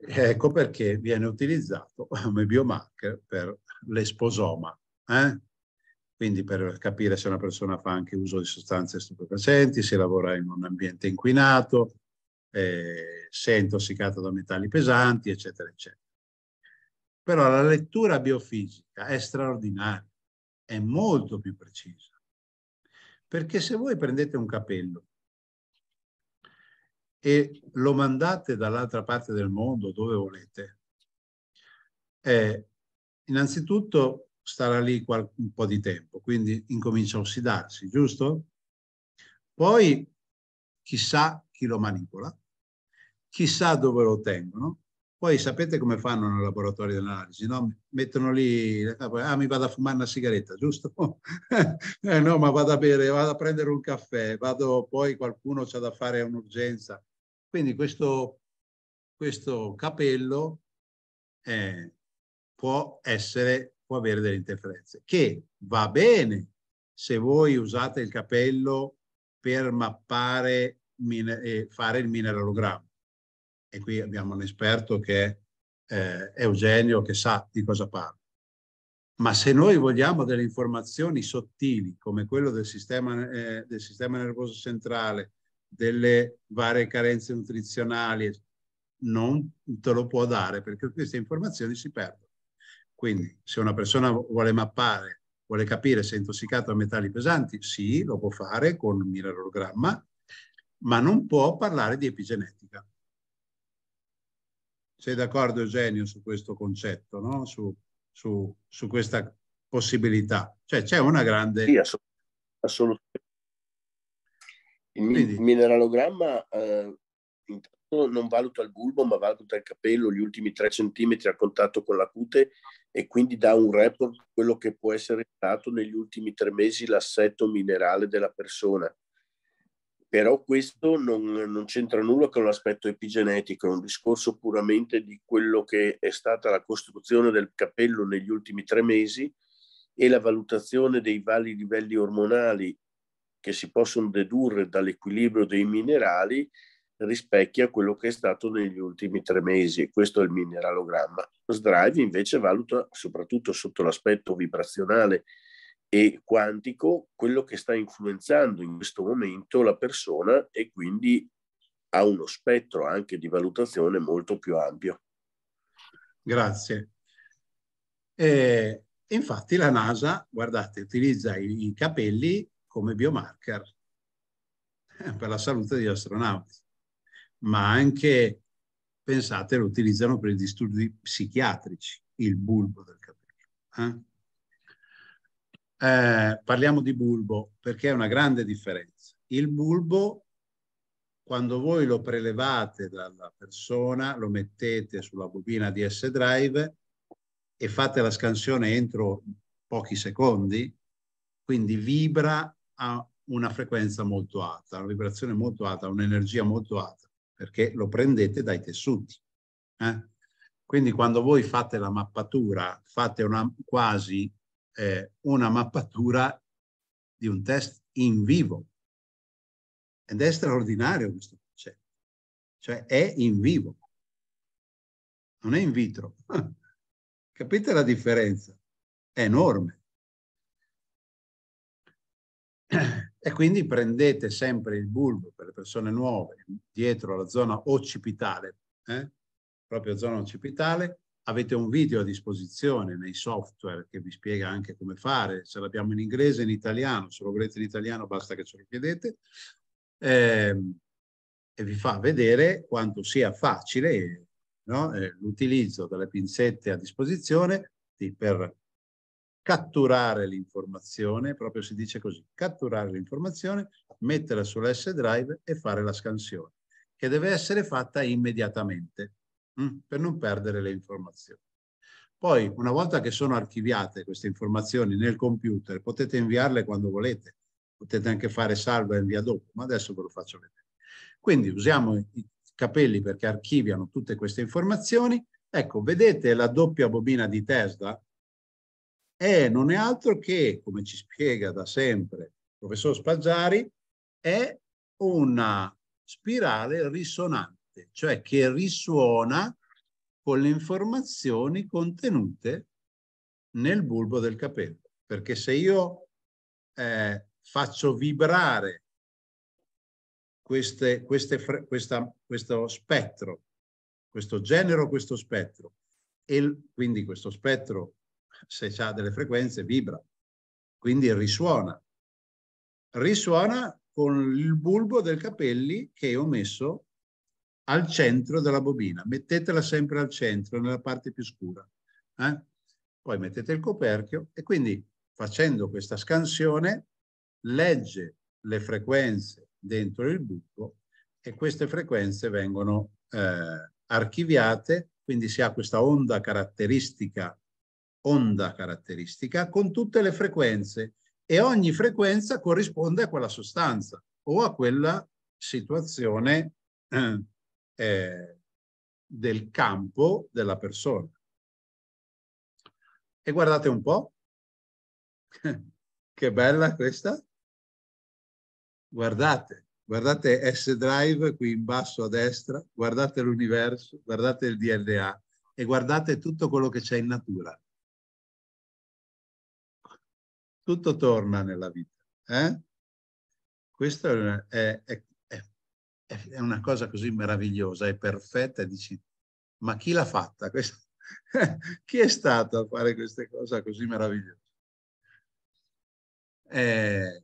Ecco perché viene utilizzato come biomarker per l'esposoma. Eh? Quindi per capire se una persona fa anche uso di sostanze stupefacenti, se lavora in un ambiente inquinato, eh, se è intossicato da metalli pesanti, eccetera, eccetera. Però la lettura biofisica è straordinaria, è molto più precisa. Perché se voi prendete un capello e lo mandate dall'altra parte del mondo, dove volete, eh, innanzitutto starà lì un po' di tempo, quindi incomincia a ossidarsi, giusto? Poi chissà chi lo manipola, chissà dove lo tengono, poi sapete come fanno nel laboratorio di analisi, no? Mettono lì, ah mi vado a fumare una sigaretta, giusto? eh, no, ma vado a bere, vado a prendere un caffè, vado poi qualcuno c'ha da fare un'urgenza, quindi questo, questo capello eh, può, essere, può avere delle interferenze, che va bene se voi usate il capello per mappare e fare il mineralogramma. E qui abbiamo un esperto che eh, è eh, Eugenio che sa di cosa parla. Ma se noi vogliamo delle informazioni sottili, come quello del sistema, eh, del sistema nervoso centrale, delle varie carenze nutrizionali, non te lo può dare perché queste informazioni si perdono. Quindi se una persona vuole mappare, vuole capire se è intossicato a metalli pesanti, sì, lo può fare con un mineralogramma, ma non può parlare di epigenetica. Sei d'accordo Eugenio su questo concetto, no? su, su, su questa possibilità? Cioè c'è una grande... Sì, assolutamente. Il Vedi. mineralogramma eh, non valuta il bulbo, ma valuta il capello, gli ultimi 3 cm a contatto con la cute e quindi dà un report di quello che può essere stato negli ultimi tre mesi l'assetto minerale della persona. Però questo non, non c'entra nulla con l'aspetto epigenetico, è un discorso puramente di quello che è stata la costruzione del capello negli ultimi tre mesi e la valutazione dei vari livelli ormonali che si possono dedurre dall'equilibrio dei minerali rispecchia quello che è stato negli ultimi tre mesi. Questo è il mineralogramma. Sdrive invece valuta soprattutto sotto l'aspetto vibrazionale e quantico quello che sta influenzando in questo momento la persona e quindi ha uno spettro anche di valutazione molto più ampio. Grazie. Eh, infatti la NASA, guardate, utilizza i capelli come biomarker eh, per la salute degli astronauti, ma anche, pensate, lo utilizzano per i disturbi psichiatrici, il bulbo del capello. Eh? Eh, parliamo di bulbo perché è una grande differenza. Il bulbo, quando voi lo prelevate dalla persona, lo mettete sulla bobina DS Drive e fate la scansione entro pochi secondi, quindi vibra ha una frequenza molto alta, una vibrazione molto alta, un'energia molto alta, perché lo prendete dai tessuti. Eh? Quindi quando voi fate la mappatura, fate una, quasi eh, una mappatura di un test in vivo. Ed è straordinario questo concetto. Cioè è in vivo, non è in vitro. Capite la differenza? È enorme. E quindi prendete sempre il bulbo per le persone nuove dietro la zona occipitale, eh? proprio zona occipitale. Avete un video a disposizione nei software che vi spiega anche come fare, se l'abbiamo in inglese e in italiano, se lo volete in italiano basta che ce lo chiedete. Eh, e vi fa vedere quanto sia facile no? eh, l'utilizzo delle pinzette a disposizione per catturare l'informazione, proprio si dice così, catturare l'informazione, metterla sull'S drive e fare la scansione, che deve essere fatta immediatamente mh, mm, per non perdere le informazioni. Poi, una volta che sono archiviate queste informazioni nel computer, potete inviarle quando volete, potete anche fare salva e invia dopo, ma adesso ve lo faccio vedere. Quindi usiamo i capelli perché archiviano tutte queste informazioni. Ecco, vedete la doppia bobina di Tesla è non è altro che, come ci spiega da sempre il professor Spaggiari, è una spirale risonante, cioè che risuona con le informazioni contenute nel bulbo del capello. Perché se io eh, faccio vibrare queste, queste, questa, questo spettro, questo genero, questo spettro, e quindi questo spettro se ha delle frequenze, vibra, quindi risuona. Risuona con il bulbo del capelli che ho messo al centro della bobina. Mettetela sempre al centro, nella parte più scura. Eh? Poi mettete il coperchio e quindi facendo questa scansione legge le frequenze dentro il bulbo e queste frequenze vengono eh, archiviate, quindi si ha questa onda caratteristica onda caratteristica con tutte le frequenze e ogni frequenza corrisponde a quella sostanza o a quella situazione eh, eh del campo della persona. E guardate un po', che bella questa. Guardate, guardate S-Drive qui in basso a destra, guardate l'universo, guardate il DNA e guardate tutto quello che c'è in natura tutto torna nella vita. Eh? Questa è, è, è, è, una cosa così meravigliosa, è perfetta, dici, ma chi l'ha fatta? Questa... chi è stato a fare queste cose così meravigliose? Eh,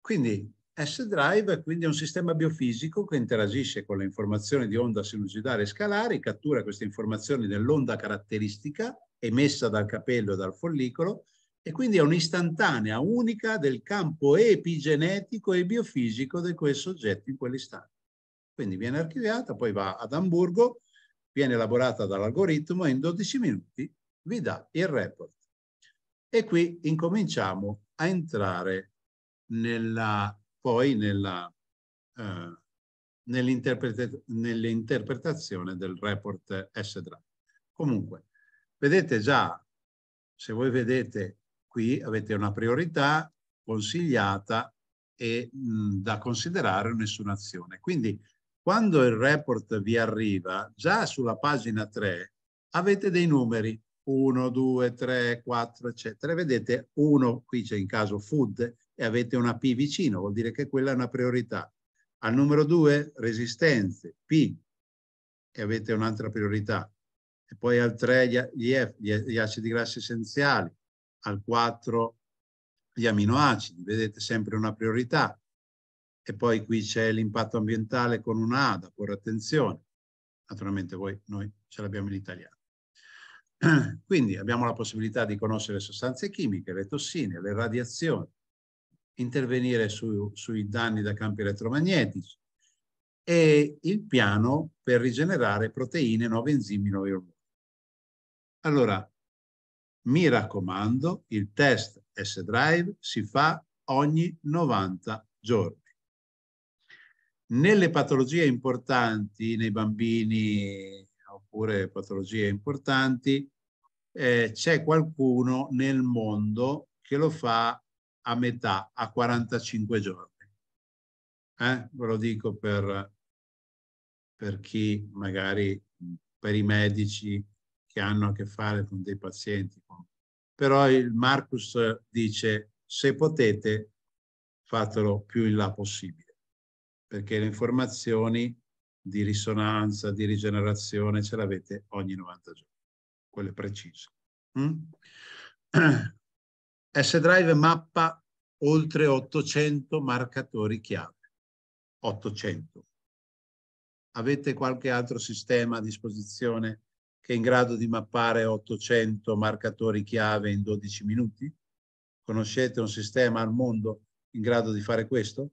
quindi S-Drive è quindi un sistema biofisico che interagisce con le informazioni di onda sinusoidale e scalare, cattura queste informazioni nell'onda caratteristica emessa dal capello e dal follicolo e quindi è un'istantanea unica del campo epigenetico e biofisico di quel soggetto in quell'istante. Quindi viene archiviata, poi va ad Amburgo, viene elaborata dall'algoritmo e in 12 minuti vi dà il report. E qui incominciamo a entrare nella, poi nella, eh, nell'interpreta- nell'interpretazione del report S-Drive. Comunque, vedete già, se voi vedete qui avete una priorità consigliata e mh, da considerare nessuna azione. Quindi quando il report vi arriva, già sulla pagina 3 avete dei numeri, 1, 2, 3, 4, eccetera. Vedete 1, qui c'è in caso food, e avete una P vicino, vuol dire che quella è una priorità. Al numero 2, resistenze, P, e avete un'altra priorità. E poi al 3, gli, gli, gli acidi grassi essenziali, al 4 gli aminoacidi, vedete sempre una priorità. E poi qui c'è l'impatto ambientale con una A da porre attenzione. Naturalmente voi, noi ce l'abbiamo in italiano. Quindi abbiamo la possibilità di conoscere sostanze chimiche, le tossine, le radiazioni, intervenire su, sui danni da campi elettromagnetici e il piano per rigenerare proteine, nuovi enzimi, nuovi ormoni. Allora, mi raccomando, il test S-Drive si fa ogni 90 giorni. Nelle patologie importanti, nei bambini oppure patologie importanti, eh, c'è qualcuno nel mondo che lo fa a metà, a 45 giorni. Eh? Ve lo dico per, per chi magari, per i medici, che hanno a che fare con dei pazienti. Però il Marcus dice se potete fatelo più in là possibile, perché le informazioni di risonanza, di rigenerazione ce l'avete ogni 90 giorni, quelle precise. Mm? S-Drive mappa oltre 800 marcatori chiave. 800. Avete qualche altro sistema a disposizione che è in grado di mappare 800 marcatori chiave in 12 minuti? Conoscete un sistema al mondo in grado di fare questo?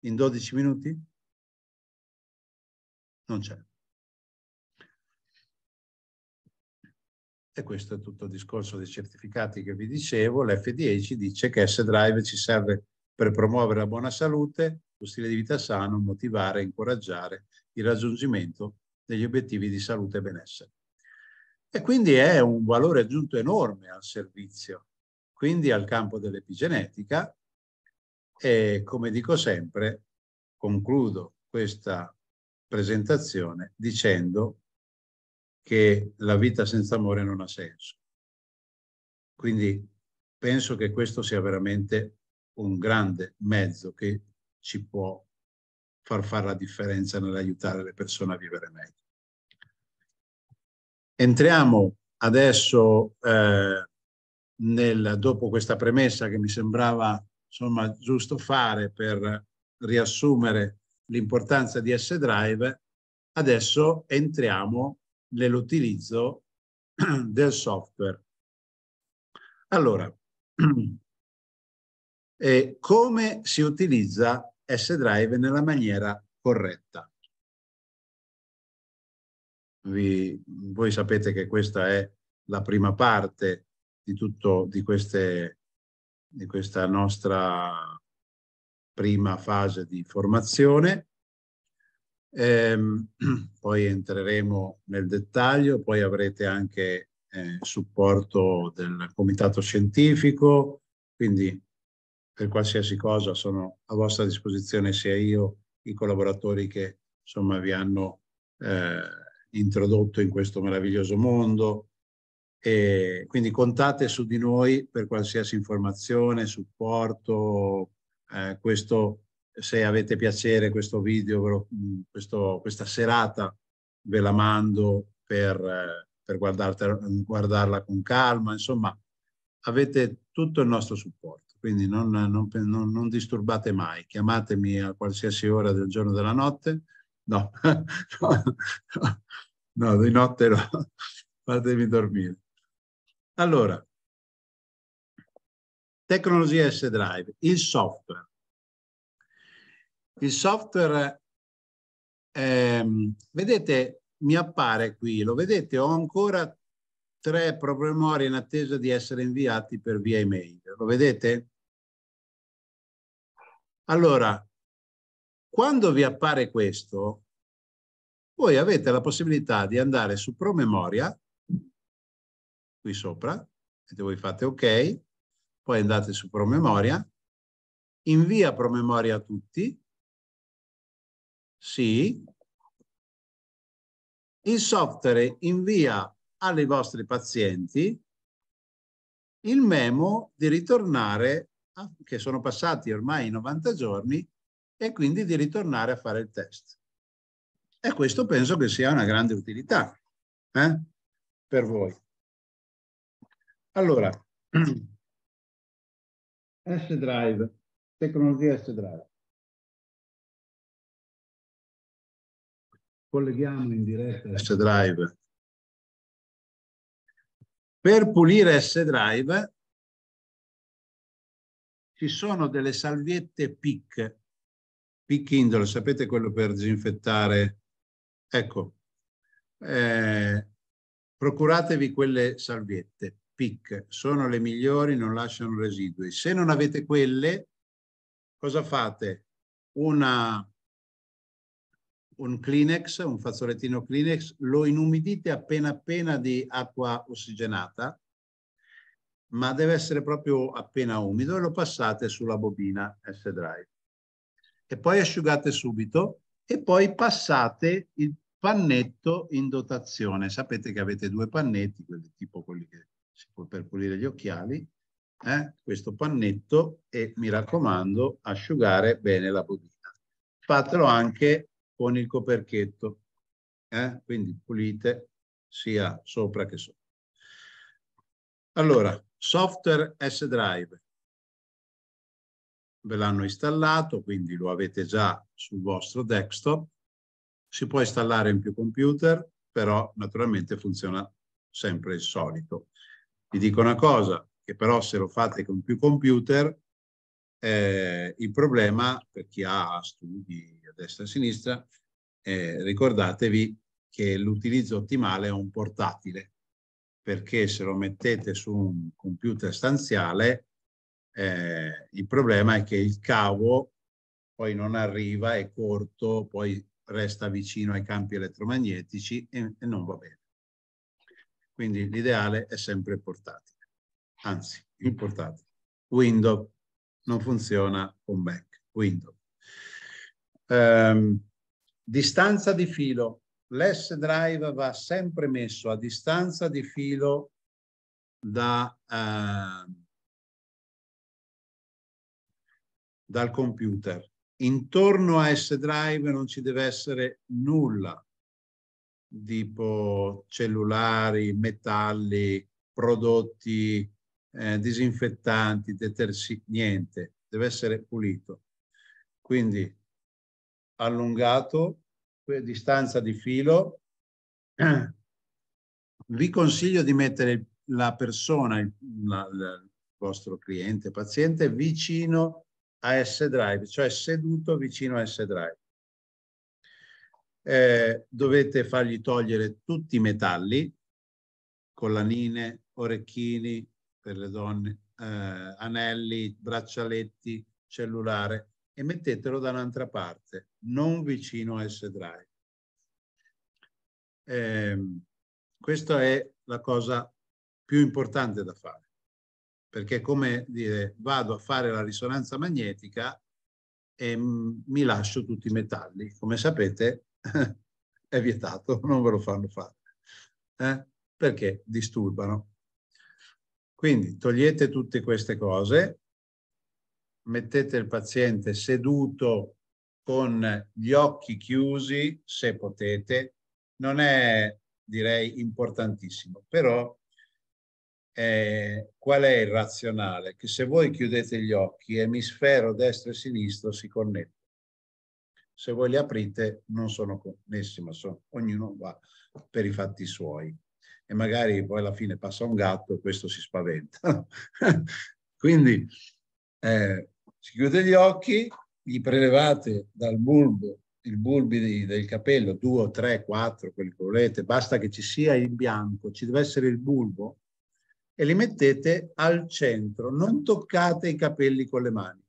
In 12 minuti? Non c'è. E questo è tutto il discorso dei certificati che vi dicevo. lf ci dice che S-Drive ci serve per promuovere la buona salute, lo stile di vita sano, motivare e incoraggiare il raggiungimento degli obiettivi di salute e benessere. E quindi è un valore aggiunto enorme al servizio, quindi al campo dell'epigenetica. E come dico sempre, concludo questa presentazione dicendo che la vita senza amore non ha senso. Quindi penso che questo sia veramente un grande mezzo che ci può far fare la differenza nell'aiutare le persone a vivere meglio. Entriamo adesso, eh, nel, dopo questa premessa che mi sembrava insomma, giusto fare per riassumere l'importanza di S-Drive, adesso entriamo nell'utilizzo del software. Allora, eh, come si utilizza S-Drive nella maniera corretta? vi, voi sapete che questa è la prima parte di tutto di, queste, di questa nostra prima fase di formazione. Ehm, poi entreremo nel dettaglio, poi avrete anche eh, supporto del comitato scientifico, quindi per qualsiasi cosa sono a vostra disposizione sia io, i collaboratori che insomma vi hanno eh, introdotto in questo meraviglioso mondo. E quindi contate su di noi per qualsiasi informazione, supporto. Eh, questo, se avete piacere, questo video, mm, questo, questa serata ve la mando per, eh, per mm, guardarla con calma. Insomma, avete tutto il nostro supporto, quindi non, non, non, non disturbate mai. Chiamatemi a qualsiasi ora del giorno e della notte. no, no. No, di notte no. Fatemi dormire. Allora, tecnologia S-Drive, il software. Il software, ehm, vedete, mi appare qui, lo vedete, ho ancora tre promemoria in attesa di essere inviati per via email. Lo vedete? Allora, quando vi appare questo, voi avete la possibilità di andare su promemoria, qui sopra, e voi fate ok, poi andate su promemoria, invia promemoria a tutti, sì, il software invia alle vostri pazienti il memo di ritornare, che sono passati ormai 90 giorni, e quindi di ritornare a fare il test. E questo penso che sia una grande utilità eh? per voi. Allora, S-Drive, tecnologia S-Drive. Colleghiamo in diretta S-Drive. Per pulire S-Drive ci sono delle salviette PIC. PIC Indole, sapete quello per disinfettare Ecco, eh, procuratevi quelle salviette, PIC, sono le migliori, non lasciano residui. Se non avete quelle, cosa fate? Una, un Kleenex, un fazzolettino Kleenex, lo inumidite appena appena di acqua ossigenata, ma deve essere proprio appena umido e lo passate sulla bobina S-Drive. E poi asciugate subito e poi passate il pannetto in dotazione. Sapete che avete due pannetti, quelli, tipo quelli che si può per pulire gli occhiali, eh? questo pannetto e mi raccomando asciugare bene la bobina. Fatelo anche con il coperchetto, eh? quindi pulite sia sopra che sotto. Allora, software S-Drive ve l'hanno installato, quindi lo avete già sul vostro desktop. Si può installare in più computer, però naturalmente funziona sempre il solito. Vi dico una cosa, che però se lo fate con più computer, eh, il problema per chi ha studi a destra e a sinistra, eh, ricordatevi che l'utilizzo ottimale è un portatile, perché se lo mettete su un computer stanziale eh, il problema è che il cavo poi non arriva, è corto, poi resta vicino ai campi elettromagnetici e, e non va bene. Quindi l'ideale è sempre portatile, anzi, il portatile. Windows non funziona con back, window. Um, ehm, distanza di filo. L'S drive va sempre messo a distanza di filo da... Uh, dal computer. Intorno a S-Drive non ci deve essere nulla, tipo cellulari, metalli, prodotti, eh, disinfettanti, detersivi, niente, deve essere pulito. Quindi allungato, distanza di filo. Vi consiglio di mettere la persona, la, la, il vostro cliente, paziente, vicino a S-Drive, cioè seduto vicino a S-Drive. Eh, dovete fargli togliere tutti i metalli, collanine, orecchini per le donne, eh, anelli, braccialetti, cellulare e mettetelo da un'altra parte, non vicino a S-Drive. Eh, questa è la cosa più importante da fare perché come dire, vado a fare la risonanza magnetica e mi lascio tutti i metalli. Come sapete è vietato, non ve lo fanno fare, eh? perché disturbano. Quindi togliete tutte queste cose, mettete il paziente seduto con gli occhi chiusi, se potete, non è direi importantissimo, però eh, qual è il razionale? Che se voi chiudete gli occhi, emisfero destro e sinistro si connettono. Se voi li aprite non sono connessi, ma sono, ognuno va per i fatti suoi. E magari poi alla fine passa un gatto e questo si spaventa. Quindi eh, si chiude gli occhi, gli prelevate dal bulbo il bulbi del capello, due, tre, quattro, quelli che volete, basta che ci sia il bianco, ci deve essere il bulbo e li mettete al centro. Non toccate i capelli con le mani.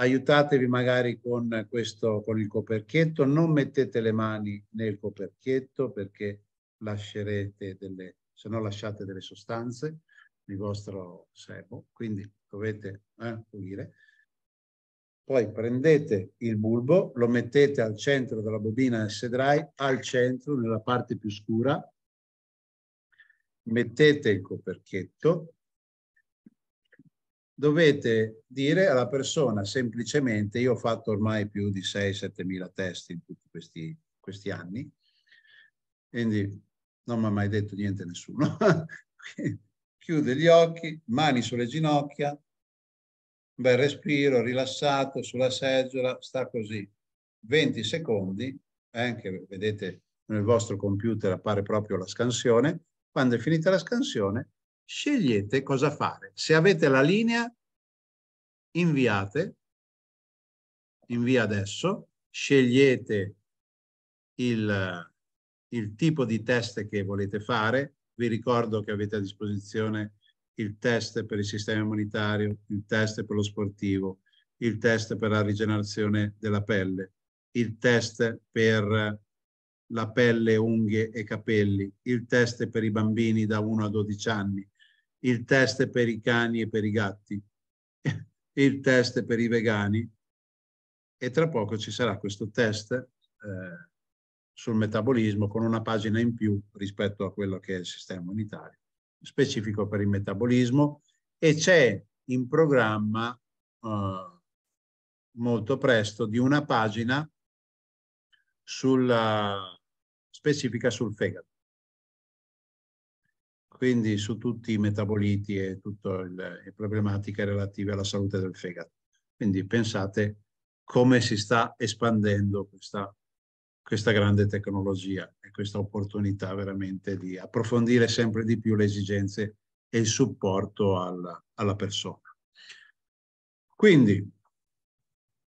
Aiutatevi magari con questo, con il coperchietto. Non mettete le mani nel coperchietto perché lascerete delle, se no lasciate delle sostanze nel vostro sebo. Quindi dovete eh, pulire. Poi prendete il bulbo, lo mettete al centro della bobina S-Dry, al centro, nella parte più scura, mettete il coperchetto, dovete dire alla persona semplicemente, io ho fatto ormai più di 6-7 mila test in tutti questi, questi anni, quindi non mi ha mai detto niente nessuno, chiude gli occhi, mani sulle ginocchia, bel respiro, rilassato sulla seggiola, sta così. 20 secondi, eh, anche vedete nel vostro computer appare proprio la scansione, quando è finita la scansione, scegliete cosa fare. Se avete la linea, inviate, invia adesso, scegliete il, il tipo di test che volete fare. Vi ricordo che avete a disposizione il test per il sistema immunitario, il test per lo sportivo, il test per la rigenerazione della pelle, il test per la pelle, unghie e capelli, il test per i bambini da 1 a 12 anni, il test per i cani e per i gatti, il test per i vegani e tra poco ci sarà questo test eh, sul metabolismo con una pagina in più rispetto a quello che è il sistema immunitario, specifico per il metabolismo e c'è in programma eh, molto presto di una pagina sulla specifica sul fegato. Quindi su tutti i metaboliti e tutte le problematiche relative alla salute del fegato. Quindi pensate come si sta espandendo questa, questa grande tecnologia e questa opportunità veramente di approfondire sempre di più le esigenze e il supporto alla, alla persona. Quindi,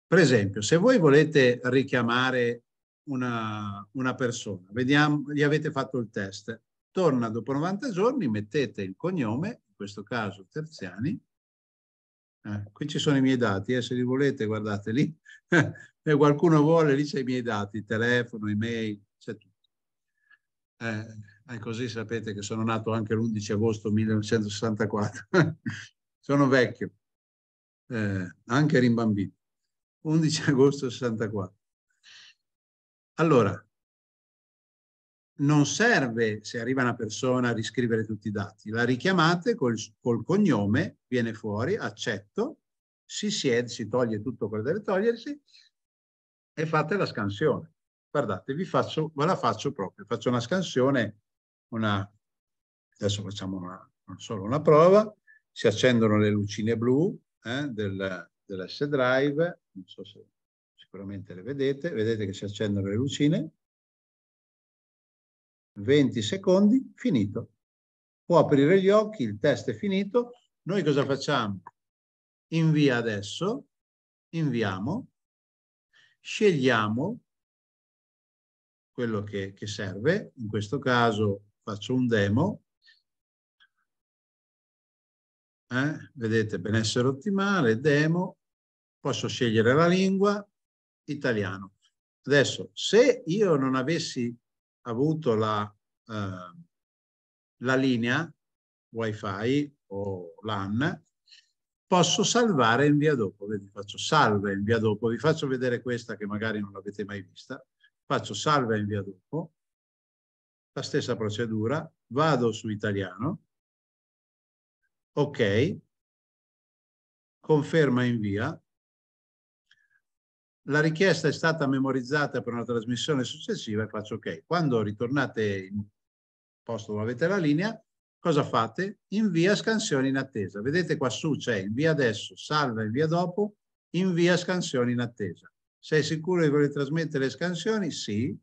per esempio, se voi volete richiamare una, una persona. Vediamo, gli avete fatto il test. Torna dopo 90 giorni, mettete il cognome, in questo caso Terziani, eh, qui ci sono i miei dati, eh, se li volete guardate lì, se qualcuno vuole lì c'è i miei dati, telefono, email, c'è tutto. Eh, così sapete che sono nato anche l'11 agosto 1964, sono vecchio, eh, anche rimbambito, 11 agosto 64. Allora, non serve se arriva una persona a riscrivere tutti i dati, la richiamate col, col cognome, viene fuori, accetto, si siede, si toglie tutto quello che deve togliersi e fate la scansione. Guardate, vi faccio, ve la faccio proprio, faccio una scansione, una, adesso facciamo una, solo una prova, si accendono le lucine blu eh, del, dell'S-Drive, non so se sicuramente le vedete, vedete che si accendono le lucine. 20 secondi, finito. Può aprire gli occhi, il test è finito. Noi cosa facciamo? Invia adesso, inviamo, scegliamo quello che, che serve, in questo caso faccio un demo, eh, vedete benessere ottimale, demo, posso scegliere la lingua, italiano. Adesso, se io non avessi avuto la, eh, la linea wifi o LAN, posso salvare in via dopo. Vi faccio salva in via dopo, vi faccio vedere questa che magari non l'avete mai vista. Faccio salva in via dopo, la stessa procedura, vado su italiano, ok, conferma invia, la richiesta è stata memorizzata per una trasmissione successiva e faccio ok. Quando ritornate in posto dove avete la linea, cosa fate? Invia scansioni in attesa. Vedete qua su c'è invia adesso, salva invia dopo, invia scansioni in attesa. Sei sicuro di voler trasmettere le scansioni? Sì.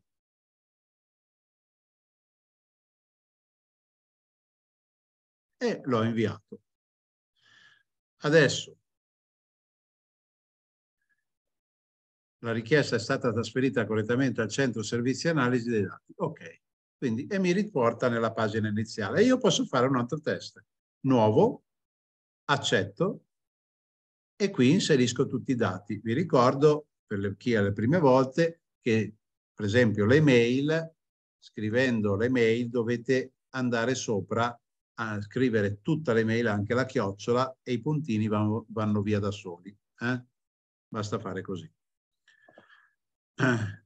E l'ho inviato. Adesso la richiesta è stata trasferita correttamente al centro servizi analisi dei dati. Ok, quindi e mi riporta nella pagina iniziale. io posso fare un altro test. Nuovo, accetto e qui inserisco tutti i dati. Vi ricordo, per le, chi è le prime volte, che per esempio le mail, scrivendo le mail dovete andare sopra a scrivere tutte le mail, anche la chiocciola, e i puntini vanno, vanno via da soli. Eh? Basta fare così. Eh.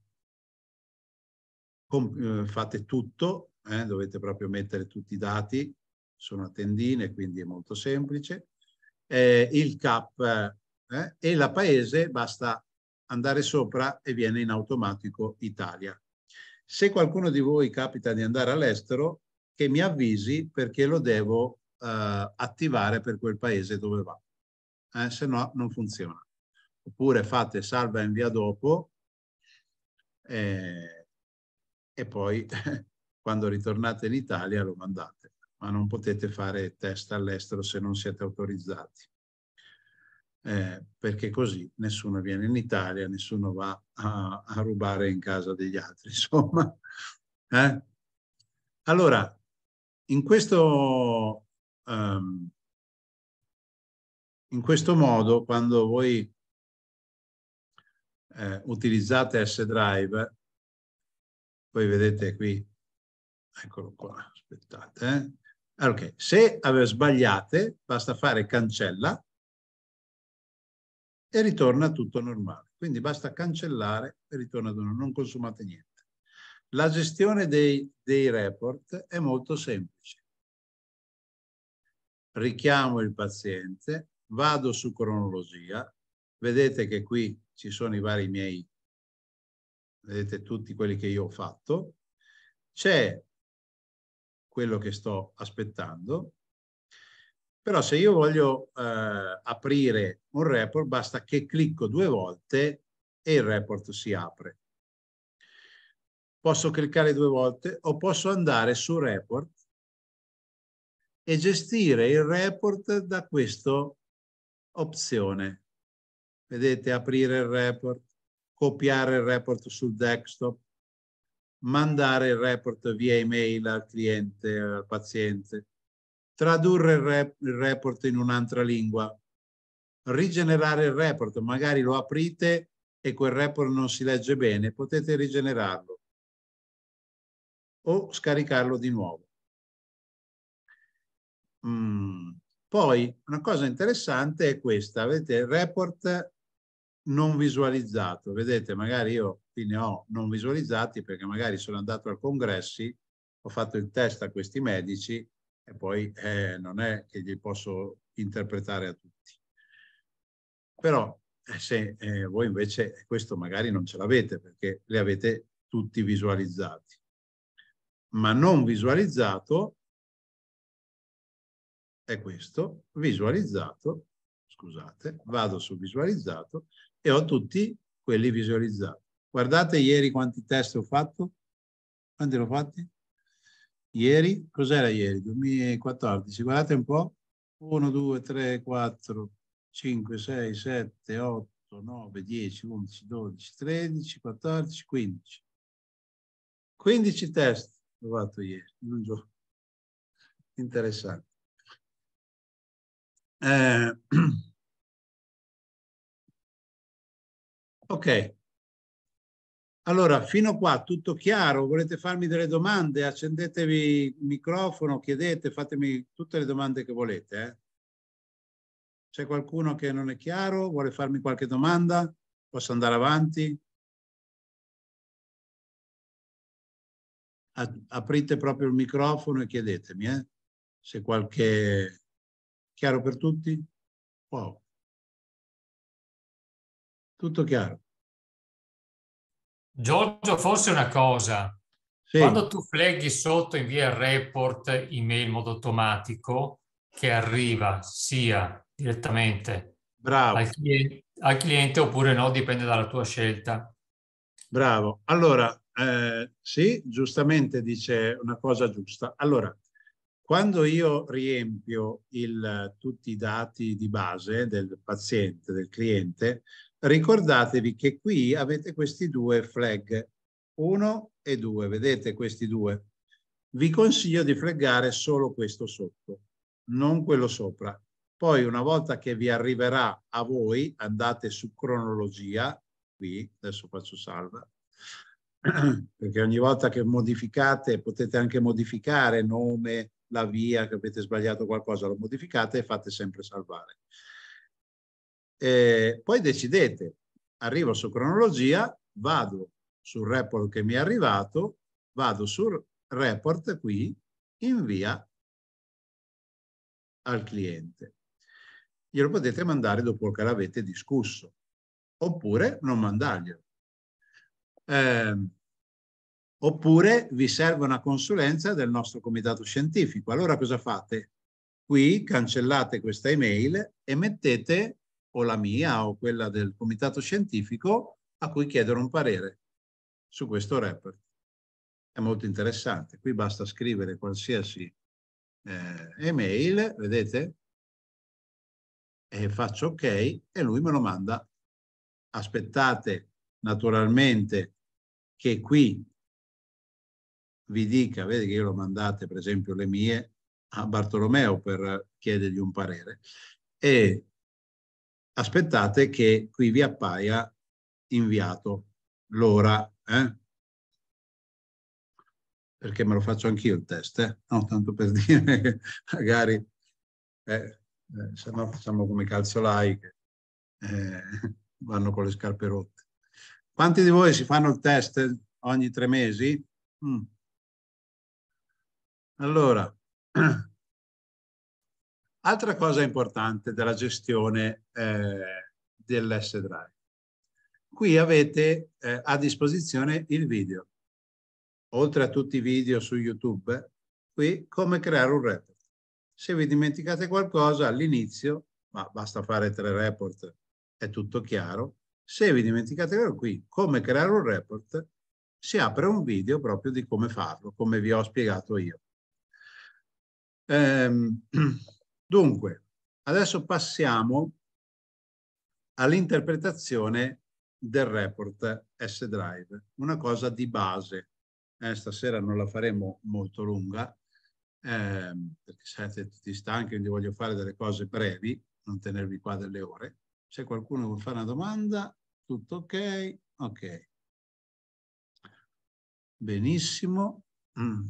Eh, fate tutto, eh, dovete proprio mettere tutti i dati, sono a tendine, quindi è molto semplice. Eh, il CAP eh, eh, e la paese basta andare sopra e viene in automatico Italia. Se qualcuno di voi capita di andare all'estero, che mi avvisi perché lo devo attivare per quel paese dove va, se no non funziona. Oppure fate salva e invia dopo, eh, e poi quando ritornate in Italia lo mandate, ma non potete fare test all'estero se non siete autorizzati. Eh, perché così nessuno viene in Italia, nessuno va a, a rubare in casa degli altri, insomma. Eh? Allora, in questo, um, in questo modo, quando voi eh, utilizzate S-Drive, voi vedete qui, eccolo qua, aspettate. Eh. Allora, ah, okay. Se sbagliate, basta fare cancella e ritorna tutto normale. Quindi basta cancellare e ritorna tutto normale, non consumate niente. La gestione dei, dei report è molto semplice. Richiamo il paziente, vado su cronologia, vedete che qui ci sono i vari miei, vedete tutti quelli che io ho fatto, c'è quello che sto aspettando, però se io voglio eh, aprire un report basta che clicco due volte e il report si apre. Posso cliccare due volte o posso andare su report e gestire il report da questa opzione vedete aprire il report, copiare il report sul desktop, mandare il report via email al cliente, al paziente, tradurre il, rep il report in un'altra lingua, rigenerare il report, magari lo aprite e quel report non si legge bene, potete rigenerarlo o scaricarlo di nuovo. Mm. Poi una cosa interessante è questa, vedete, report non visualizzato. Vedete, magari io qui ne ho non visualizzati perché magari sono andato al congressi, ho fatto il test a questi medici e poi eh, non è che li posso interpretare a tutti. Però eh, se eh, voi invece questo magari non ce l'avete perché li avete tutti visualizzati. Ma non visualizzato è questo, visualizzato, scusate, vado su visualizzato, e ho tutti quelli visualizzati. Guardate ieri quanti test ho fatto. Quanti l'ho fatti? Ieri? Cos'era ieri? 2014. Guardate un po'. 1, 2, 3, 4, 5, 6, 7, 8, 9, 10, 11, 12, 13, 14, 15. 15 test ho fatto ieri, in un giorno. Interessante. Eh, Ok. Allora, fino qua tutto chiaro, volete farmi delle domande, accendetevi il microfono, chiedete, fatemi tutte le domande che volete. Eh. C'è qualcuno che non è chiaro, vuole farmi qualche domanda? Posso andare avanti? Aprite proprio il microfono e chiedetemi eh. se qualche... Chiaro per tutti? Wow. Tutto chiaro. Giorgio, forse una cosa. Sì. Quando tu flaghi sotto invia il report email in modo automatico che arriva sia direttamente al cliente, al cliente, oppure no, dipende dalla tua scelta. Bravo. Allora, eh, sì, giustamente dice una cosa giusta. Allora, quando io riempio il, tutti i dati di base del paziente, del cliente, Ricordatevi che qui avete questi due flag, 1 e 2, vedete questi due. Vi consiglio di flaggare solo questo sotto, non quello sopra. Poi una volta che vi arriverà a voi, andate su cronologia, qui, adesso faccio salva, perché ogni volta che modificate potete anche modificare nome, la via che avete sbagliato qualcosa, lo modificate e fate sempre salvare. Eh, poi decidete, arrivo su cronologia, vado sul report che mi è arrivato, vado sul report qui, invia al cliente. Glielo potete mandare dopo che l'avete discusso, oppure non mandarglielo. Eh, oppure vi serve una consulenza del nostro comitato scientifico. Allora cosa fate? Qui cancellate questa email e mettete o la mia o quella del comitato scientifico a cui chiedere un parere su questo report. È molto interessante. Qui basta scrivere qualsiasi eh, email, vedete? E faccio ok e lui me lo manda. Aspettate naturalmente che qui vi dica, vedi che io lo mandate per esempio le mie a Bartolomeo per chiedergli un parere e aspettate che qui vi appaia inviato l'ora, eh? perché me lo faccio anch'io il test, eh? no, tanto per dire che magari eh, eh, se no facciamo come i calzolai che eh, vanno con le scarpe rotte. Quanti di voi si fanno il test ogni tre mesi? Mm. Allora, Altra cosa importante della gestione eh, dell'S-Drive. Qui avete eh, a disposizione il video. Oltre a tutti i video su YouTube, qui come creare un report. Se vi dimenticate qualcosa all'inizio, ma basta fare tre report, è tutto chiaro. Se vi dimenticate qualcosa, qui come creare un report, si apre un video proprio di come farlo, come vi ho spiegato io. Ehm, Dunque, adesso passiamo all'interpretazione del report S-Drive, una cosa di base. Eh, stasera non la faremo molto lunga, eh, perché siete tutti stanchi, quindi voglio fare delle cose brevi, non tenervi qua delle ore. Se qualcuno vuole fare una domanda, tutto ok? Ok. Benissimo. Mm.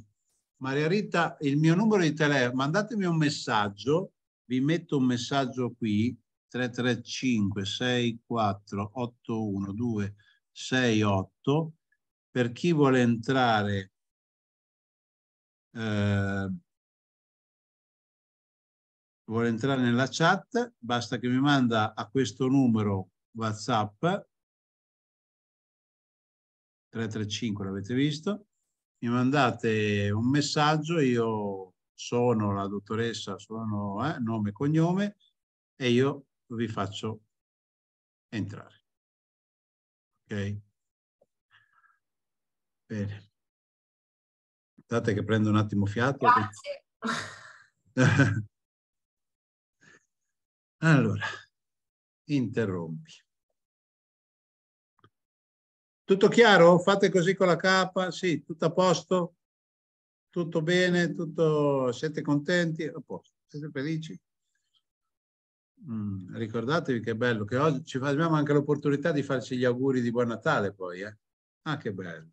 Maria Rita, il mio numero di telefono, mandatemi un messaggio vi metto un messaggio qui, 335 64 812 68, per chi vuole entrare eh, vuole entrare nella chat, basta che mi manda a questo numero WhatsApp 335, l'avete visto, mi mandate un messaggio, io sono la dottoressa, sono eh, nome e cognome e io vi faccio entrare. Ok? Bene. Aspettate che prendo un attimo fiato. Grazie. allora, interrompi. Tutto chiaro? Fate così con la K? Sì, tutto a posto? Tutto bene? Tutto... Siete contenti? A posto. Siete felici? Mm, ricordatevi che bello, che oggi ci abbiamo anche l'opportunità di farci gli auguri di Buon Natale poi, eh? Ah, che bello.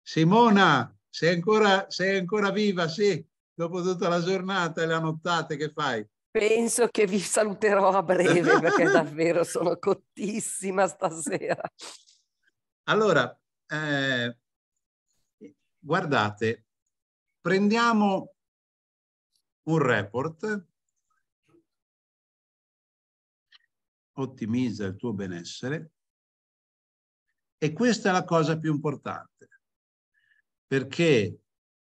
Simona, sei ancora, sei ancora viva, sì, dopo tutta la giornata e la nottata che fai? Penso che vi saluterò a breve perché davvero sono cottissima stasera. Allora, eh, guardate, Prendiamo un report, ottimizza il tuo benessere e questa è la cosa più importante perché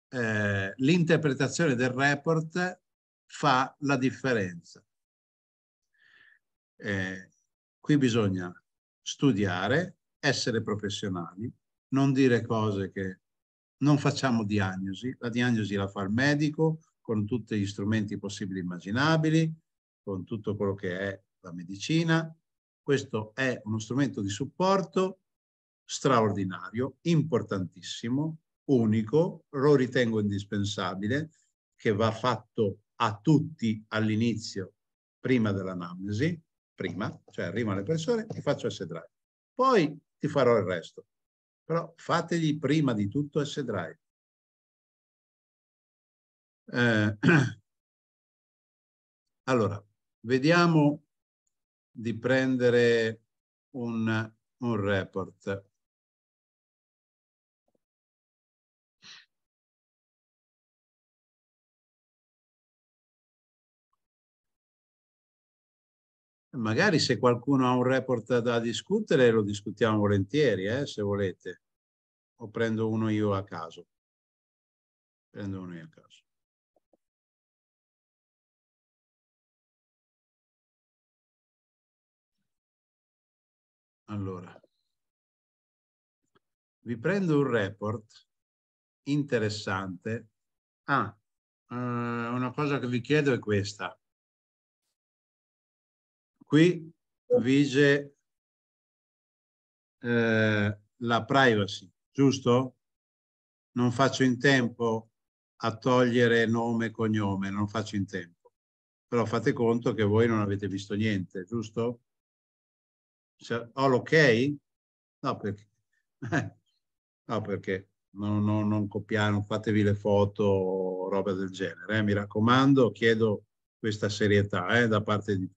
eh, l'interpretazione del report fa la differenza. Eh, qui bisogna studiare, essere professionali, non dire cose che non facciamo diagnosi, la diagnosi la fa il medico con tutti gli strumenti possibili e immaginabili, con tutto quello che è la medicina. Questo è uno strumento di supporto straordinario, importantissimo, unico, lo ritengo indispensabile, che va fatto a tutti all'inizio, prima dell'anamnesi, prima, cioè arrivano le persone, e faccio S-Drive, poi ti farò il resto. Però fategli prima di tutto S-Drive. Eh, allora, vediamo di prendere un, un report. magari se qualcuno ha un report da discutere lo discutiamo volentieri, eh, se volete. O prendo uno io a caso. Prendo uno io a caso. Allora, vi prendo un report interessante. Ah, eh, una cosa che vi chiedo è questa qui vige eh, la privacy, giusto? Non faccio in tempo a togliere nome e cognome, non faccio in tempo. Però fate conto che voi non avete visto niente, giusto? Cioè, ho l'ok? No, perché... no, perché non, non, non copiare, non fatevi le foto o roba del genere. Eh? Mi raccomando, chiedo questa serietà eh, da parte di tutti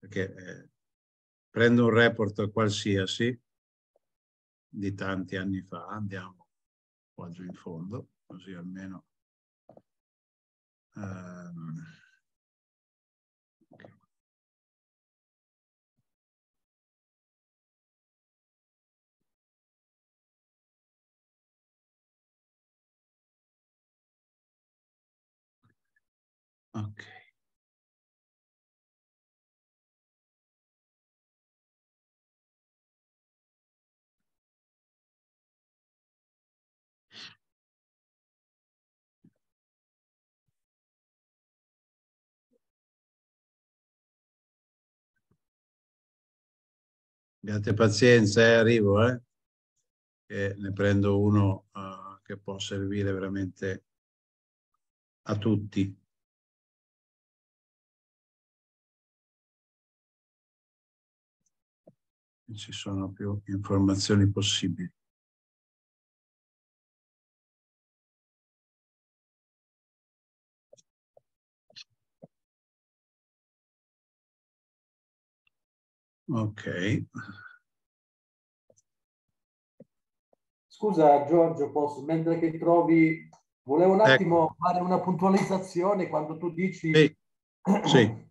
perché eh, prendo un report qualsiasi di tanti anni fa, andiamo qua giù in fondo, così almeno um, okay. Abbiate pazienza, eh, arrivo, eh, che ne prendo uno uh, che può servire veramente a tutti. Ci sono più informazioni possibili. Ok. Scusa Giorgio, posso, mentre che trovi, volevo un ecco. attimo ecco. fare una puntualizzazione quando tu dici sì. sì.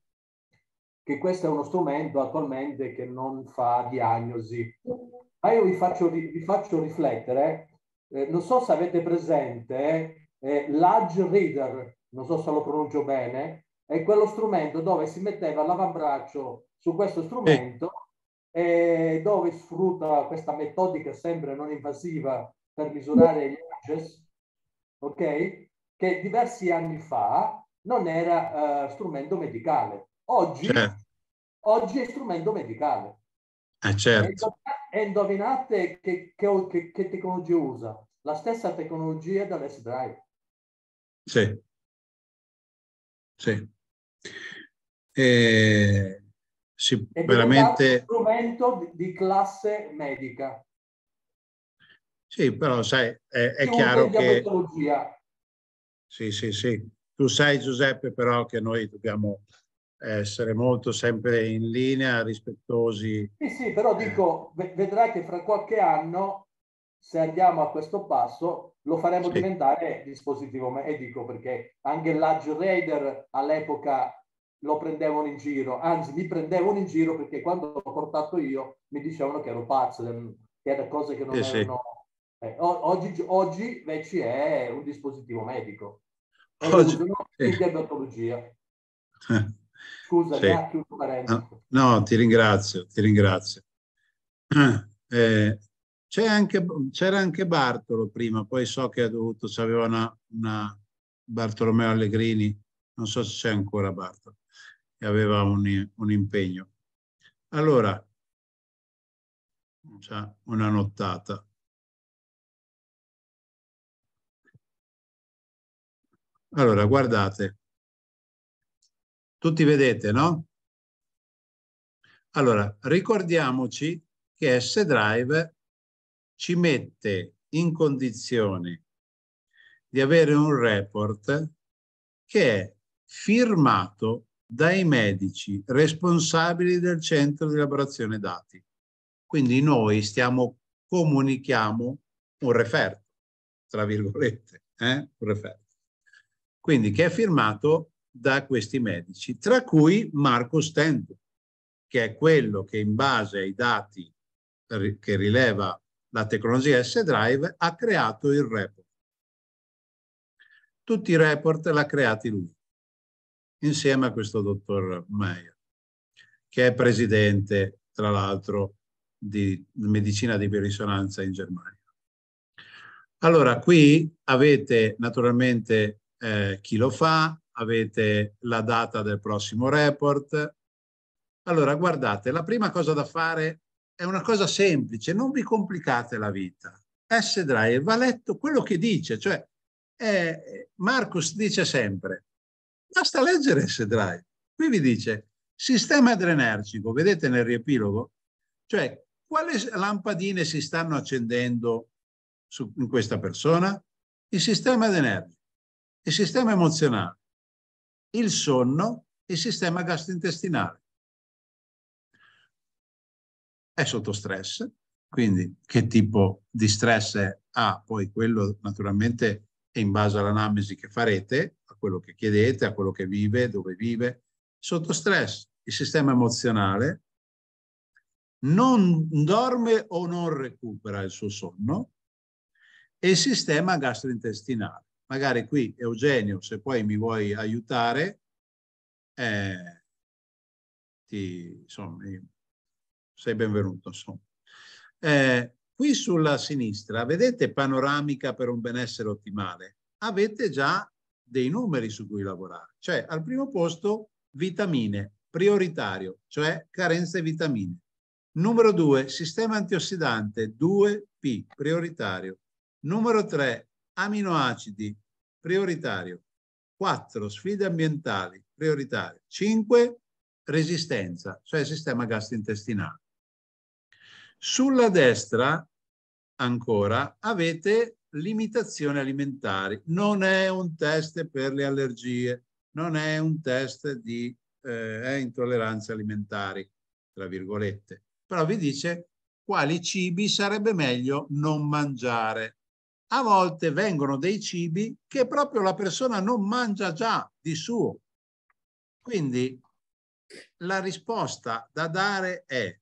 che questo è uno strumento attualmente che non fa diagnosi. Ma io vi faccio, vi faccio riflettere, eh, non so se avete presente eh, l'Age Reader, non so se lo pronuncio bene, è quello strumento dove si metteva l'avambraccio su questo strumento eh, dove sfrutta questa metodica sempre non invasiva per misurare gli edges, ok? Che diversi anni fa non era uh, strumento medicale. Oggi, certo. oggi, è strumento medicale. Eh, certo. E indovinate che, che, che, che, tecnologia usa? La stessa tecnologia dell'S-Drive. Sì. Sì. E eh, si è veramente... strumento di, classe medica. Sì, però sai, è, è chiaro che... Sì, sì, sì. Tu sai Giuseppe però che noi dobbiamo essere molto sempre in linea, rispettosi. Sì, sì, però eh. dico, vedrai che fra qualche anno, se andiamo a questo passo, lo faremo sì. diventare dispositivo medico, perché anche l'Age Raider all'epoca lo prendevano in giro, anzi mi prendevano in giro perché quando l'ho portato io mi dicevano che ero pazzo, ehm, che era cose che non eh, erano... Sì. Eh, oggi, oggi Vecci è un dispositivo medico. Oggi... è Sì. dermatologia. Scusa, sì. grazie, no, no, ti ringrazio, ti ringrazio. Eh, anche, c'era anche Bartolo prima, poi so che ha dovuto, c'aveva una, una Bartolomeo Allegrini, non so se c'è ancora Bartolo e aveva un, un impegno. Allora, una nottata. Allora, guardate. Tutti vedete, no? Allora, ricordiamoci che S-Drive ci mette in condizione di avere un report che è firmato dai medici responsabili del centro di elaborazione dati. Quindi noi stiamo, comunichiamo un referto, tra virgolette, eh? un referto. Quindi che è firmato da questi medici, tra cui Marco Stendo, che è quello che in base ai dati che rileva la tecnologia S-Drive ha creato il report. Tutti i report l'ha creati lui insieme a questo dottor Meyer, che è presidente, tra l'altro, di medicina di biorisonanza in Germania. Allora, qui avete naturalmente eh, chi lo fa, avete la data del prossimo report. Allora, guardate, la prima cosa da fare è una cosa semplice, non vi complicate la vita. S. Dreyer va letto quello che dice, cioè eh, Marcus dice sempre, Basta leggere S-Drive. Qui vi dice sistema adrenergico, vedete nel riepilogo? Cioè, quali lampadine si stanno accendendo su, in questa persona? Il sistema adrenergico, il sistema emozionale, il sonno, il sistema gastrointestinale. È sotto stress, quindi che tipo di stress ha? Ah, poi quello naturalmente e in base all'analisi che farete, a quello che chiedete, a quello che vive, dove vive, sotto stress, il sistema emozionale non dorme o non recupera il suo sonno e il sistema gastrointestinale. Magari qui Eugenio, se poi mi vuoi aiutare, eh, ti, insomma, sei benvenuto. Insomma. Eh, Qui sulla sinistra vedete panoramica per un benessere ottimale. Avete già dei numeri su cui lavorare, cioè al primo posto vitamine, prioritario, cioè carenze vitamine. Numero due, sistema antiossidante 2P, prioritario. Numero tre, aminoacidi, prioritario. 4, sfide ambientali, prioritario. 5, resistenza, cioè sistema gastrointestinale. Sulla destra ancora avete limitazioni alimentari. Non è un test per le allergie, non è un test di eh, eh, intolleranze alimentari, tra virgolette. Però vi dice quali cibi sarebbe meglio non mangiare. A volte vengono dei cibi che proprio la persona non mangia già di suo. Quindi la risposta da dare è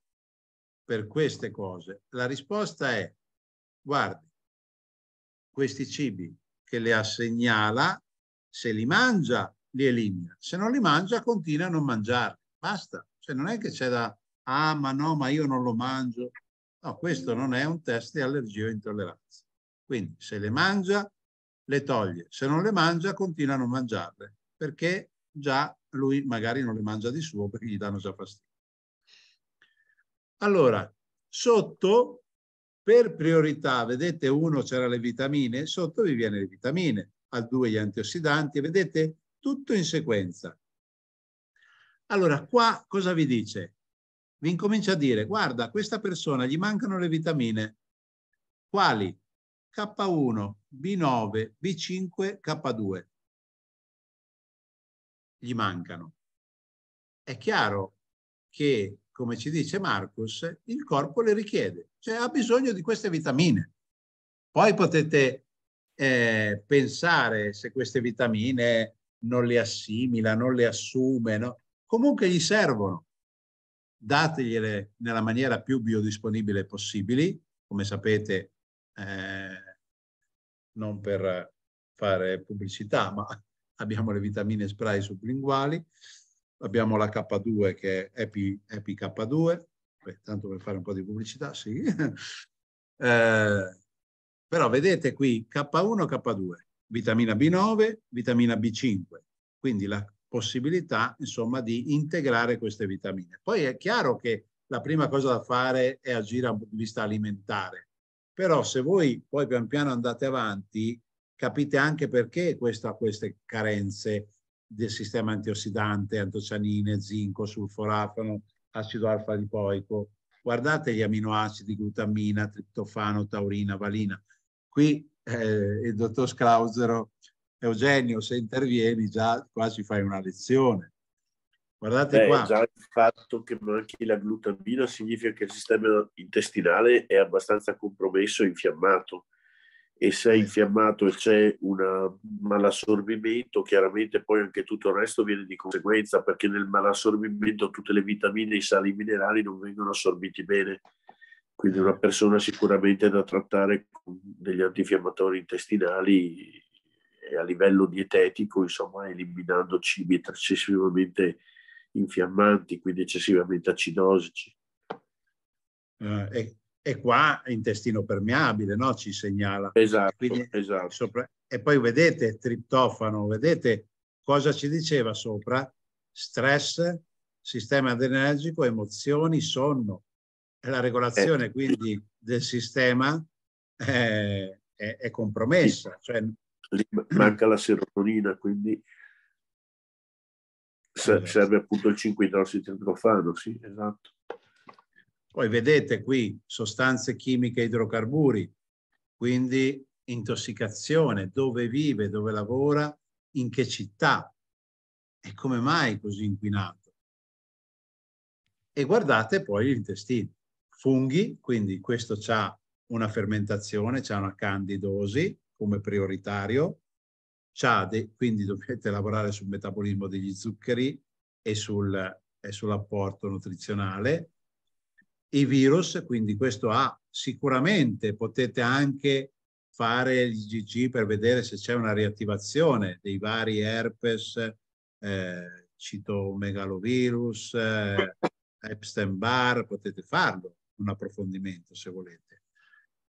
per queste cose? La risposta è, guardi, questi cibi che le assegnala, se li mangia, li elimina. Se non li mangia, continua a non mangiarli. Basta. Cioè non è che c'è da, ah ma no, ma io non lo mangio. No, questo non è un test di allergia o intolleranza. Quindi se le mangia, le toglie. Se non le mangia, continua a non mangiarle, perché già lui magari non le mangia di suo perché gli danno già fastidio. Allora, sotto per priorità, vedete, uno c'era le vitamine, sotto vi viene le vitamine, al 2 gli antiossidanti, vedete, tutto in sequenza. Allora, qua cosa vi dice? Vi incomincia a dire, guarda, a questa persona gli mancano le vitamine. Quali? K1, B9, B5, K2. Gli mancano. È chiaro che come ci dice Marcus, il corpo le richiede, cioè ha bisogno di queste vitamine. Poi potete eh, pensare se queste vitamine non le assimila, non le assume, no? comunque gli servono. Dategliele nella maniera più biodisponibile possibile, come sapete, eh, non per fare pubblicità, ma abbiamo le vitamine spray sublinguali, abbiamo la K2 che è Epi, Epi K2, Beh, tanto per fare un po' di pubblicità, sì. eh, però vedete qui K1, K2, vitamina B9, vitamina B5, quindi la possibilità insomma di integrare queste vitamine. Poi è chiaro che la prima cosa da fare è agire da punto di vista alimentare, però se voi poi pian piano andate avanti capite anche perché questa, queste carenze del sistema antiossidante, antocianine, zinco, sulforafano, acido alfa lipoico. Guardate gli aminoacidi, glutammina, triptofano, taurina, valina. Qui eh, il dottor Sclausero, Eugenio, se intervieni già quasi fai una lezione. Guardate Beh, qua. Già il fatto che manchi la glutamina significa che il sistema intestinale è abbastanza compromesso e infiammato e sei infiammato e c'è un malassorbimento, chiaramente poi anche tutto il resto viene di conseguenza perché nel malassorbimento tutte le vitamine e i sali minerali non vengono assorbiti bene. Quindi una persona sicuramente da trattare con degli antinfiammatori intestinali e a livello dietetico, insomma, eliminando cibi eccessivamente infiammanti, quindi eccessivamente acidosici. Uh, eh, e e qua intestino permeabile, no? ci segnala. Esatto, Quindi, esatto. Sopra... e poi vedete triptofano, vedete cosa ci diceva sopra? Stress, sistema adrenergico, emozioni, sonno. La regolazione eh. quindi del sistema è, eh, è, è compromessa. Cioè... manca la serotonina, quindi esatto. serve appunto il 5-idrossitrofano, sì, esatto. Poi vedete qui sostanze chimiche idrocarburi, quindi intossicazione, dove vive, dove lavora, in che città e come mai così inquinato. E guardate poi l'intestino. Funghi, quindi questo ha una fermentazione, c'è una candidosi come prioritario, de, quindi dovete lavorare sul metabolismo degli zuccheri e, sul, e sull'apporto nutrizionale, i virus, quindi questo ha sicuramente, potete anche fare il GG per vedere se c'è una riattivazione dei vari herpes, eh, citomegalovirus, eh, Epstein-Barr, potete farlo un approfondimento se volete.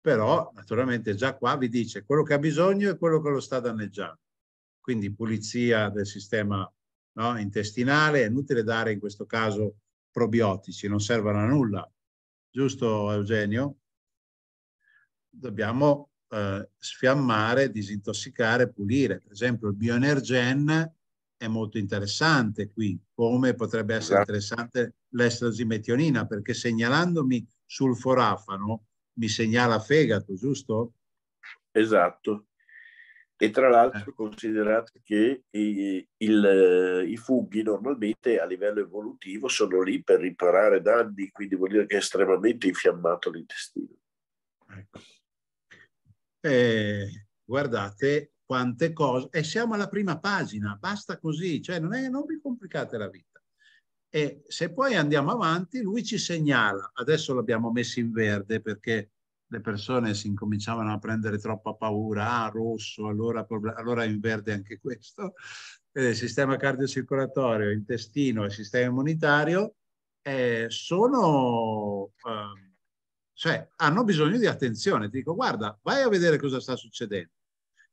Però naturalmente già qua vi dice quello che ha bisogno e quello che lo sta danneggiando. Quindi pulizia del sistema no, intestinale, è inutile dare in questo caso probiotici, non servono a nulla giusto Eugenio? Dobbiamo eh, sfiammare, disintossicare, pulire. Per esempio il bioenergen è molto interessante qui, come potrebbe essere esatto. interessante l'estrosimetionina, perché segnalandomi sul forafano mi segnala fegato, giusto? Esatto. E tra l'altro eh. considerate che i, il, i, funghi normalmente a livello evolutivo sono lì per riparare danni, quindi vuol dire che è estremamente infiammato l'intestino. Ecco. Eh, guardate quante cose, e siamo alla prima pagina, basta così, cioè non, è, non vi complicate la vita. E se poi andiamo avanti, lui ci segnala, adesso l'abbiamo messo in verde perché le persone si incominciavano a prendere troppa paura, ah rosso, allora, allora in verde anche questo, eh, sistema cardiocircolatorio, intestino e sistema immunitario, eh, sono, eh, cioè, hanno bisogno di attenzione. Ti dico, guarda, vai a vedere cosa sta succedendo.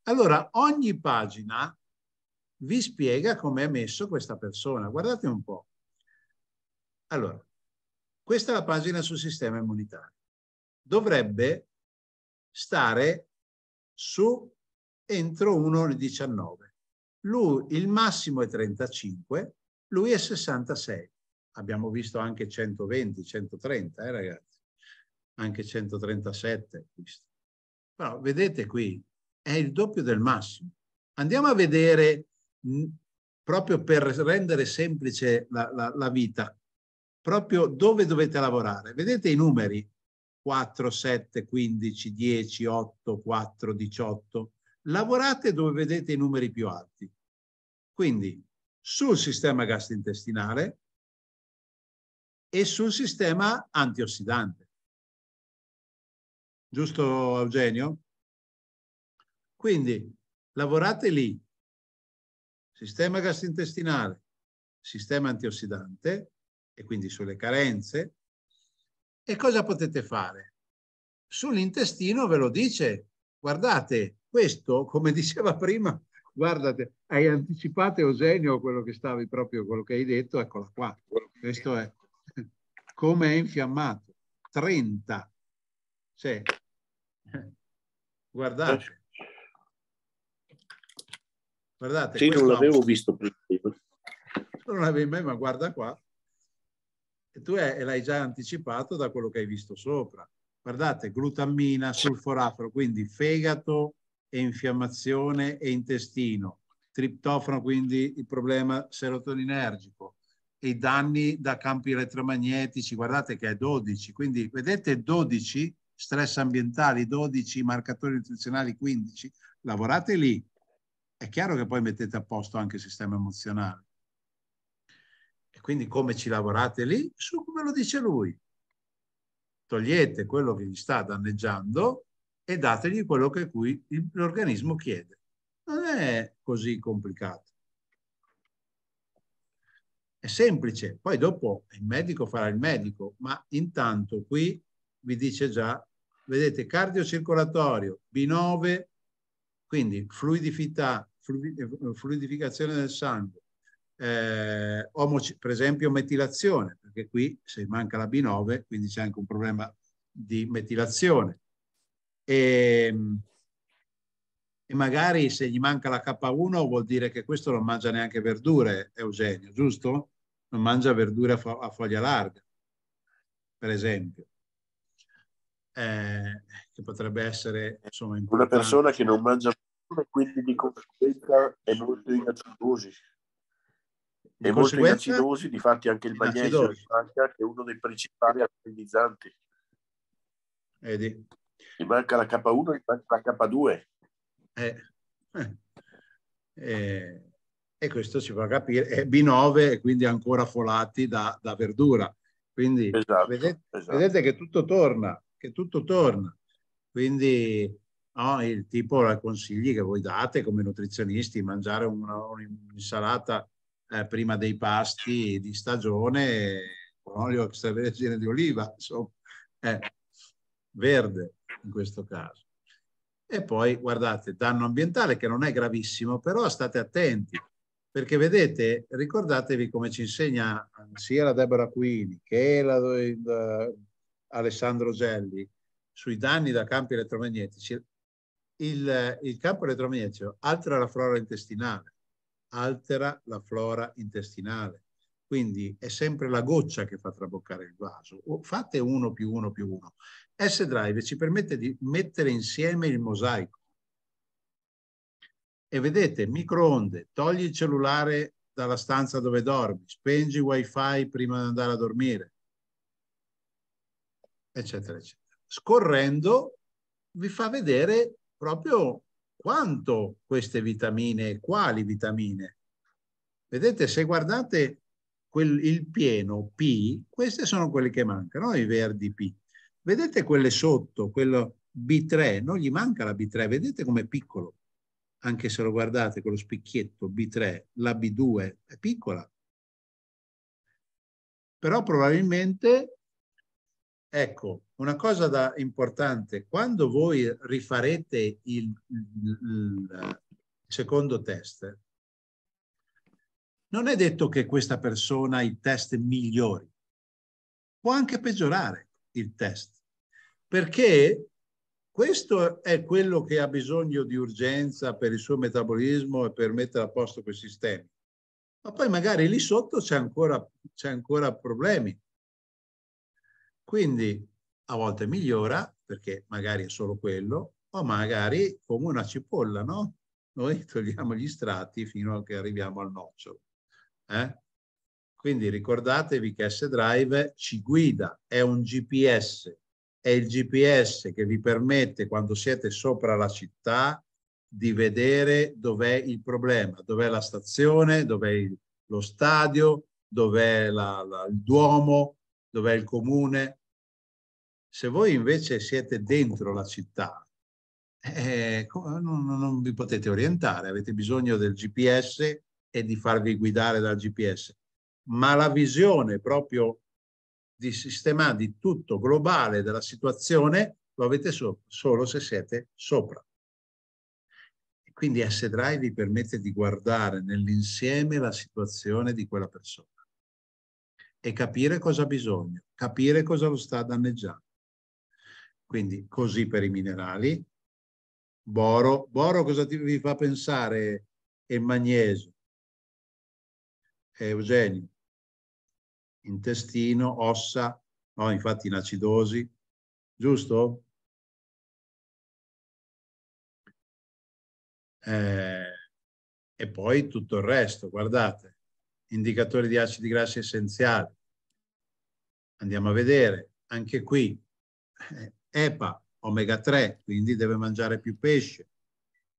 Allora, ogni pagina vi spiega come è messo questa persona. Guardate un po'. Allora, questa è la pagina sul sistema immunitario dovrebbe stare su entro 1,19. Lui, il massimo è 35, lui è 66. Abbiamo visto anche 120, 130, eh ragazzi? Anche 137 questo. Però vedete qui, è il doppio del massimo. Andiamo a vedere, proprio per rendere semplice la, la, la vita, proprio dove dovete lavorare. Vedete i numeri, 4, 7, 15, 10, 8, 4, 18. Lavorate dove vedete i numeri più alti. Quindi sul sistema gastrointestinale e sul sistema antiossidante. Giusto Eugenio? Quindi lavorate lì, sistema gastrointestinale, sistema antiossidante e quindi sulle carenze, e cosa potete fare? Sull'intestino ve lo dice, guardate, questo, come diceva prima, guardate, hai anticipato Eugenio quello che stavi proprio, quello che hai detto, eccolo qua, questo è come è infiammato, 30, cioè, guardate. Guardate, sì, non l'avevo visto prima. Non l'avevi mai, ma guarda qua che tu è, l'hai già anticipato da quello che hai visto sopra. Guardate, glutammina, sulforafro, quindi fegato e infiammazione e intestino, triptofano, quindi il problema serotoninergico, e i danni da campi elettromagnetici, guardate che è 12, quindi vedete 12 stress ambientali, 12 marcatori nutrizionali, 15, lavorate lì. È chiaro che poi mettete a posto anche il sistema emozionale. Quindi come ci lavorate lì? Su come lo dice lui. Togliete quello che gli sta danneggiando e dategli quello che cui l'organismo chiede. Non è così complicato. È semplice. Poi dopo il medico farà il medico, ma intanto qui vi dice già, vedete, cardiocircolatorio, B9, quindi fluidità, eh, fluidificazione del sangue, eh, per esempio metilazione, perché qui se manca la B9, quindi c'è anche un problema di metilazione. E, ehm, e magari se gli manca la K1 vuol dire che questo non mangia neanche verdure, Eugenio, giusto? Non mangia verdure a, fo a foglia larga, per esempio. Eh, che potrebbe essere insomma, una persona che non mangia e quindi di conseguenza è molto in acidosi e molto acidosi, difatti anche il magnesio manca, è uno dei principali alcalinizzanti. Vedi. Gli manca la K1 e la K2. Eh. Eh. Eh. E questo si fa capire, è B9 e quindi ancora folati da, da verdura. Quindi esatto, vedete, esatto. vedete, che tutto torna, che tutto torna. Quindi no, il tipo di consigli che voi date come nutrizionisti, mangiare una, un'insalata eh, prima dei pasti di stagione con olio extravergine di oliva, insomma, eh, verde in questo caso. E poi guardate, danno ambientale che non è gravissimo, però state attenti, perché vedete, ricordatevi come ci insegna sia la Deborah Quini che la, la, eh, Alessandro Gelli sui danni da campi elettromagnetici, il, il campo elettromagnetico altera la flora intestinale altera la flora intestinale. Quindi è sempre la goccia che fa traboccare il vaso. O fate uno più uno più uno. S-Drive ci permette di mettere insieme il mosaico. E vedete, microonde, togli il cellulare dalla stanza dove dormi, spengi wifi prima di andare a dormire, eccetera, eccetera. Scorrendo vi fa vedere proprio quanto queste vitamine e quali vitamine. Vedete, se guardate quel, il pieno P, queste sono quelle che mancano, i verdi P. Vedete quelle sotto, quello B3, non gli manca la B3, vedete com'è piccolo, anche se lo guardate con lo spicchietto B3, la B2 è piccola. Però probabilmente Ecco, una cosa da, importante, quando voi rifarete il, il secondo test, non è detto che questa persona il test migliori, può anche peggiorare il test, perché questo è quello che ha bisogno di urgenza per il suo metabolismo e per mettere a posto quei sistemi. Ma poi magari lì sotto c'è ancora, ancora, problemi. Quindi a volte migliora, perché magari è solo quello, o magari come una cipolla, no? Noi togliamo gli strati fino a che arriviamo al nocciolo. Eh? Quindi ricordatevi che S-Drive ci guida, è un GPS, è il GPS che vi permette quando siete sopra la città di vedere dov'è il problema, dov'è la stazione, dov'è lo stadio, dov'è il Duomo, dov'è il comune. Se voi invece siete dentro la città, eh, non, non vi potete orientare, avete bisogno del GPS e di farvi guidare dal GPS. Ma la visione proprio di sistema di tutto globale della situazione lo avete so solo se siete sopra. Quindi S-Drive vi permette di guardare nell'insieme la situazione di quella persona e capire cosa ha bisogno, capire cosa lo sta danneggiando. Quindi così per i minerali. Boro, Boro cosa ti, vi fa pensare? E magnesio, e Eugenio, intestino, ossa, no, infatti in acidosi, giusto? Eh, e poi tutto il resto, guardate indicatori di acidi grassi essenziali. Andiamo a vedere, anche qui, eh, EPA, omega 3, quindi deve mangiare più pesce,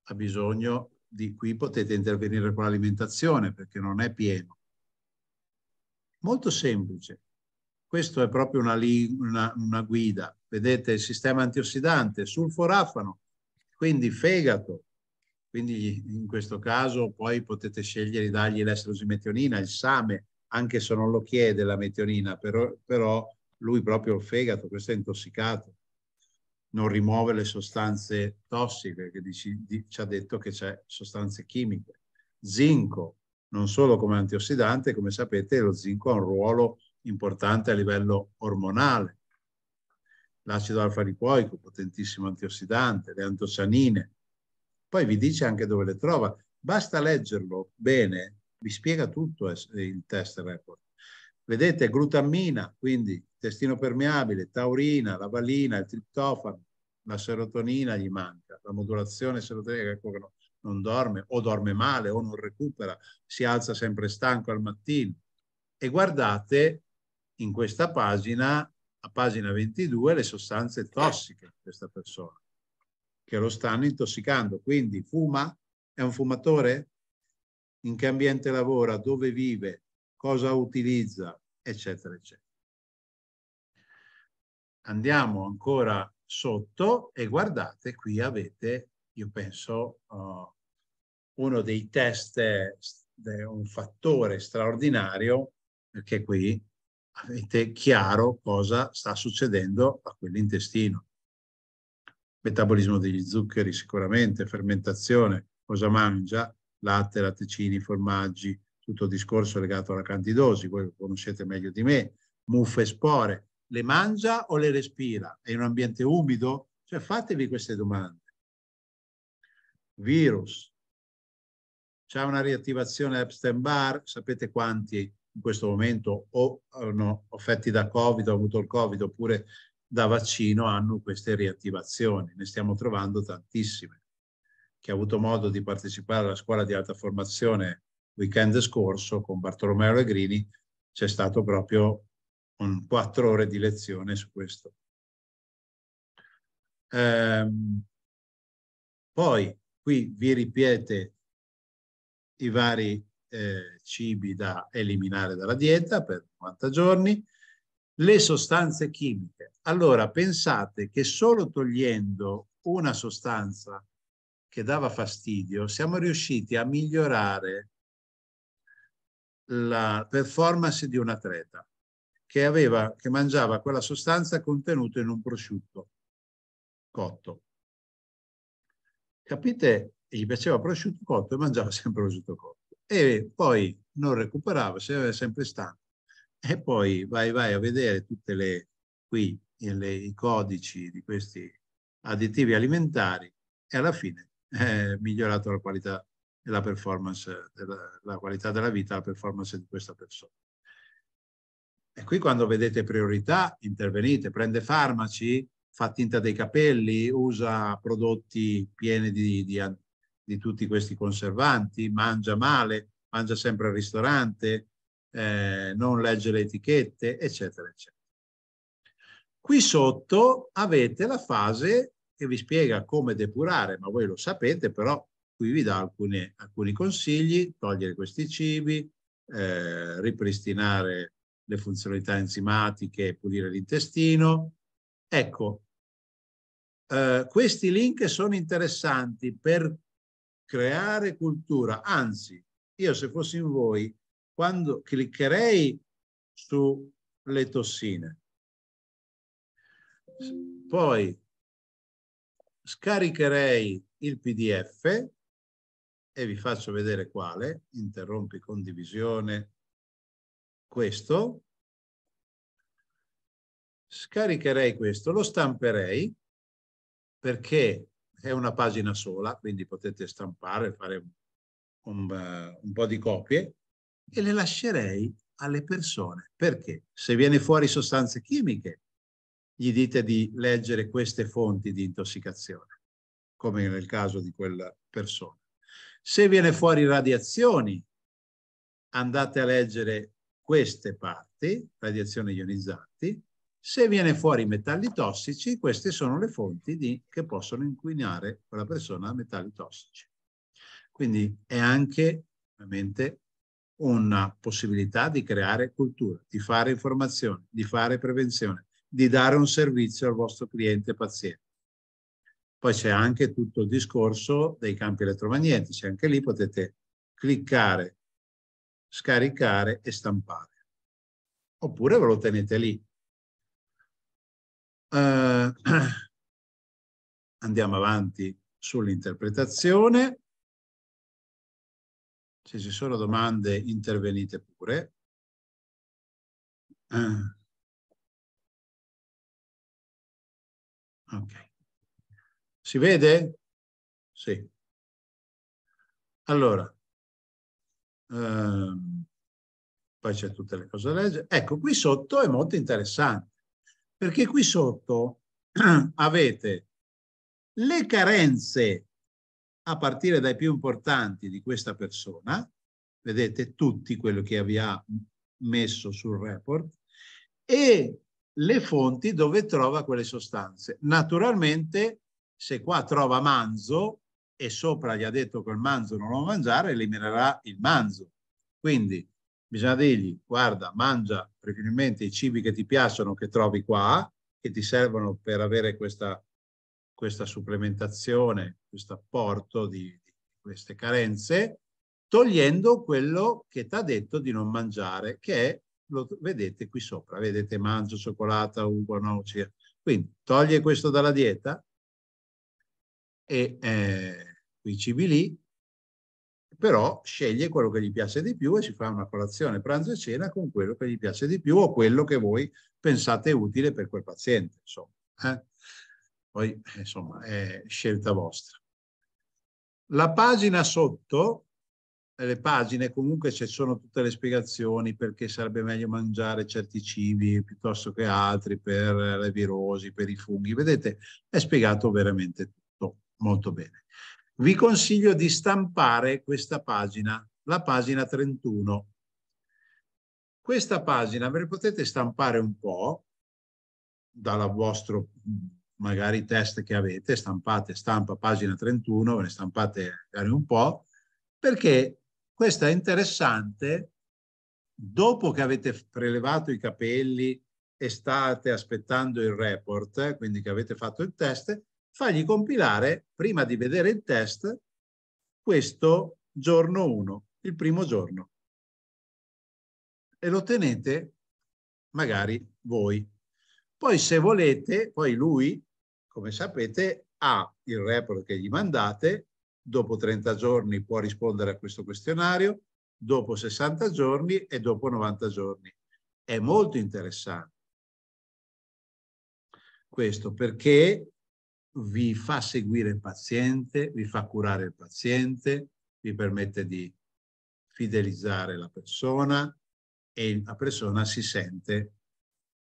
ha bisogno di qui potete intervenire con l'alimentazione perché non è pieno. Molto semplice. Questo è proprio una, una, una guida. Vedete il sistema antiossidante, sulforafano, quindi fegato, quindi in questo caso poi potete scegliere di dargli l'estrosimetionina, il same, anche se non lo chiede la metionina, però, però lui proprio il fegato, questo è intossicato, non rimuove le sostanze tossiche, che dici, di, ci ha detto che c'è sostanze chimiche. Zinco, non solo come antiossidante, come sapete lo zinco ha un ruolo importante a livello ormonale. L'acido alfa-lipoico, potentissimo antiossidante, le antocianine, poi vi dice anche dove le trova. Basta leggerlo bene, vi spiega tutto il test report. Vedete glutammina, quindi intestino permeabile, taurina, la valina, il triptofano, la serotonina gli manca, la modulazione serotonica, ecco che non, non dorme o dorme male o non recupera, si alza sempre stanco al mattino. E guardate in questa pagina, a pagina 22, le sostanze tossiche di questa persona che lo stanno intossicando. Quindi fuma, è un fumatore? In che ambiente lavora? Dove vive? Cosa utilizza? Eccetera, eccetera. Andiamo ancora sotto e guardate, qui avete, io penso, uh, uno dei test, un fattore straordinario, perché qui avete chiaro cosa sta succedendo a quell'intestino metabolismo degli zuccheri sicuramente, fermentazione, cosa mangia, latte, latticini, formaggi, tutto il discorso legato alla candidosi, voi lo conoscete meglio di me, muffe, spore, le mangia o le respira? È in un ambiente umido? Cioè fatevi queste domande. Virus, c'è una riattivazione Epstein-Barr, sapete quanti in questo momento o, hanno no, affetti da Covid, hanno avuto il Covid, oppure da vaccino hanno queste riattivazioni. Ne stiamo trovando tantissime. Chi ha avuto modo di partecipare alla scuola di alta formazione weekend scorso con Bartolomeo Legrini, c'è stato proprio un quattro ore di lezione su questo. Ehm, poi qui vi ripete i vari eh, cibi da eliminare dalla dieta per 90 giorni, le sostanze chimiche. Allora pensate che solo togliendo una sostanza che dava fastidio siamo riusciti a migliorare la performance di un atleta che, aveva, che mangiava quella sostanza contenuta in un prosciutto cotto. Capite? Gli piaceva prosciutto cotto e mangiava sempre prosciutto cotto. E poi non recuperava, si era sempre stanco e poi vai, vai a vedere tutte le, qui, eh, le, i codici di questi additivi alimentari e alla fine eh, è migliorato la qualità e la performance, della, la qualità della vita, la performance di questa persona. E qui quando vedete priorità, intervenite, prende farmaci, fa tinta dei capelli, usa prodotti pieni di, di, di tutti questi conservanti, mangia male, mangia sempre al ristorante, eh, non leggere le etichette, eccetera, eccetera. Qui sotto avete la fase che vi spiega come depurare, ma voi lo sapete, però qui vi dà alcune, alcuni consigli, togliere questi cibi, eh, ripristinare le funzionalità enzimatiche, pulire l'intestino. Ecco, eh, questi link sono interessanti per creare cultura, anzi, io se fossi in voi quando cliccherei sulle tossine. Poi scaricherei il PDF e vi faccio vedere quale, interrompi condivisione, questo. Scaricherei questo, lo stamperei perché è una pagina sola, quindi potete stampare, fare un, un, po' di copie e le lascerei alle persone. Perché? Se viene fuori sostanze chimiche, gli dite di leggere queste fonti di intossicazione, come nel caso di quella persona. Se viene fuori radiazioni, andate a leggere queste parti, radiazioni ionizzanti. Se viene fuori metalli tossici, queste sono le fonti di, che possono inquinare quella persona a metalli tossici. Quindi è anche, ovviamente, una possibilità di creare cultura, di fare informazione, di fare prevenzione, di dare un servizio al vostro cliente paziente. Poi c'è anche tutto il discorso dei campi elettromagnetici, anche lì potete cliccare, scaricare e stampare. Oppure ve lo tenete lì. Uh, andiamo avanti sull'interpretazione. Se ci sono domande intervenite pure. Ah. Ok. Si vede? Sì. Allora, ehm, poi c'è tutte le cose da leggere. Ecco, qui sotto è molto interessante, perché qui sotto avete le carenze a partire dai più importanti di questa persona, vedete tutti quello che vi ha messo sul report, e le fonti dove trova quelle sostanze. Naturalmente, se qua trova manzo e sopra gli ha detto che il manzo non lo mangiare, eliminerà il manzo. Quindi bisogna dirgli, guarda, mangia preferibilmente i cibi che ti piacciono, che trovi qua, che ti servono per avere questa, questa supplementazione questo apporto di, di queste carenze, togliendo quello che ti ha detto di non mangiare, che è, lo vedete qui sopra, vedete mangio, cioccolata, uva, noce. Quindi toglie questo dalla dieta e eh, qui cibi lì, però sceglie quello che gli piace di più e si fa una colazione, pranzo e cena con quello che gli piace di più o quello che voi pensate utile per quel paziente, insomma. Eh? poi eh, insomma è scelta vostra. La pagina sotto, eh, le pagine comunque ci sono tutte le spiegazioni perché sarebbe meglio mangiare certi cibi piuttosto che altri per eh, le virosi, per i funghi, vedete è spiegato veramente tutto molto bene. Vi consiglio di stampare questa pagina, la pagina 31. Questa pagina ve la potete stampare un po' dal vostro magari i test che avete, stampate, stampa pagina 31, ve ne stampate magari un po', perché questo è interessante dopo che avete prelevato i capelli e state aspettando il report, quindi che avete fatto il test, fagli compilare, prima di vedere il test, questo giorno 1, il primo giorno. E lo tenete magari voi. Poi se volete, poi lui come sapete, ha il report che gli mandate, dopo 30 giorni può rispondere a questo questionario, dopo 60 giorni e dopo 90 giorni. È molto interessante questo perché vi fa seguire il paziente, vi fa curare il paziente, vi permette di fidelizzare la persona e la persona si sente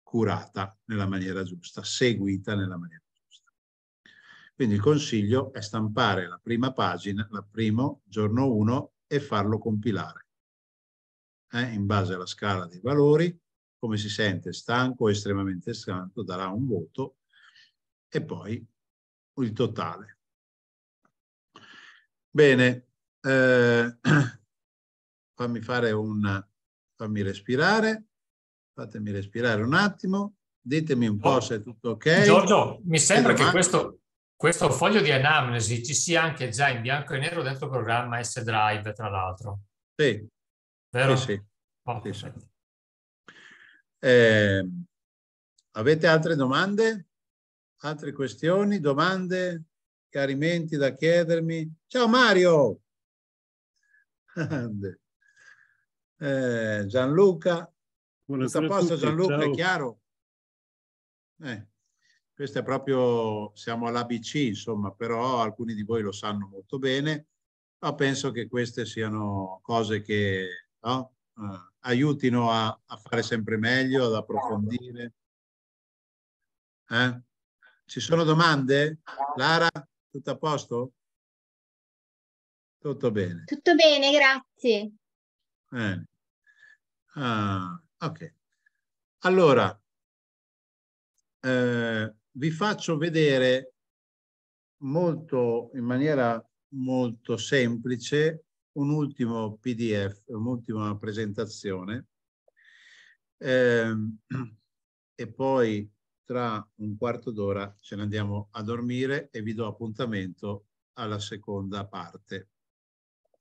curata nella maniera giusta, seguita nella maniera giusta. Quindi il consiglio è stampare la prima pagina, la primo giorno 1 e farlo compilare. Eh, in base alla scala dei valori, come si sente stanco o estremamente stanco, darà un voto e poi il totale. Bene, eh, fammi fare un, fammi respirare, fatemi respirare un attimo, ditemi un po' oh, se è tutto ok. Giorgio, mi sembra che questo, questo foglio di anamnesi ci sia anche già in bianco e nero dentro il programma S-Drive, tra l'altro. Sì. Vero? Sì, sì. Oh, sì, sì. Eh, avete altre domande? Altre questioni, domande, chiarimenti da chiedermi? Ciao Mario! Eh, Gianluca, Buonasera tutto a posto Gianluca, ciao. è chiaro? Eh. Questo è proprio, siamo all'ABC, insomma, però alcuni di voi lo sanno molto bene, ma penso che queste siano cose che no? uh, aiutino a, a, fare sempre meglio, ad approfondire. Eh? Ci sono domande? Lara, tutto a posto? Tutto bene. Tutto bene, grazie. Eh. Ah, ok. Allora, eh, vi faccio vedere molto, in maniera molto semplice un ultimo PDF, un'ultima presentazione. Eh, e poi tra un quarto d'ora ce ne andiamo a dormire e vi do appuntamento alla seconda parte.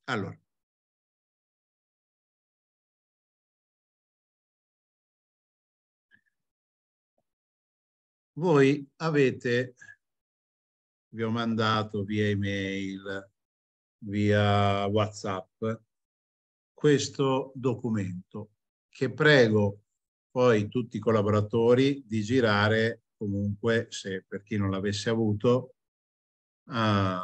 Allora, voi avete, vi ho mandato via email, via WhatsApp, questo documento che prego poi tutti i collaboratori di girare comunque, se per chi non l'avesse avuto, a,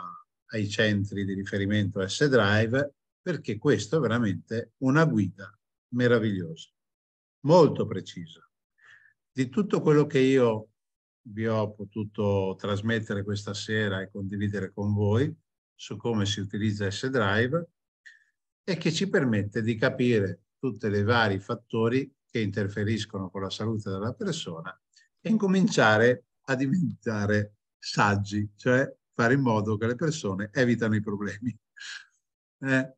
ai centri di riferimento S-Drive, perché questo è veramente una guida meravigliosa, molto precisa. Di tutto quello che io vi ho potuto trasmettere questa sera e condividere con voi su come si utilizza S-Drive e che ci permette di capire tutti i vari fattori che interferiscono con la salute della persona e incominciare a diventare saggi, cioè fare in modo che le persone evitano i problemi eh,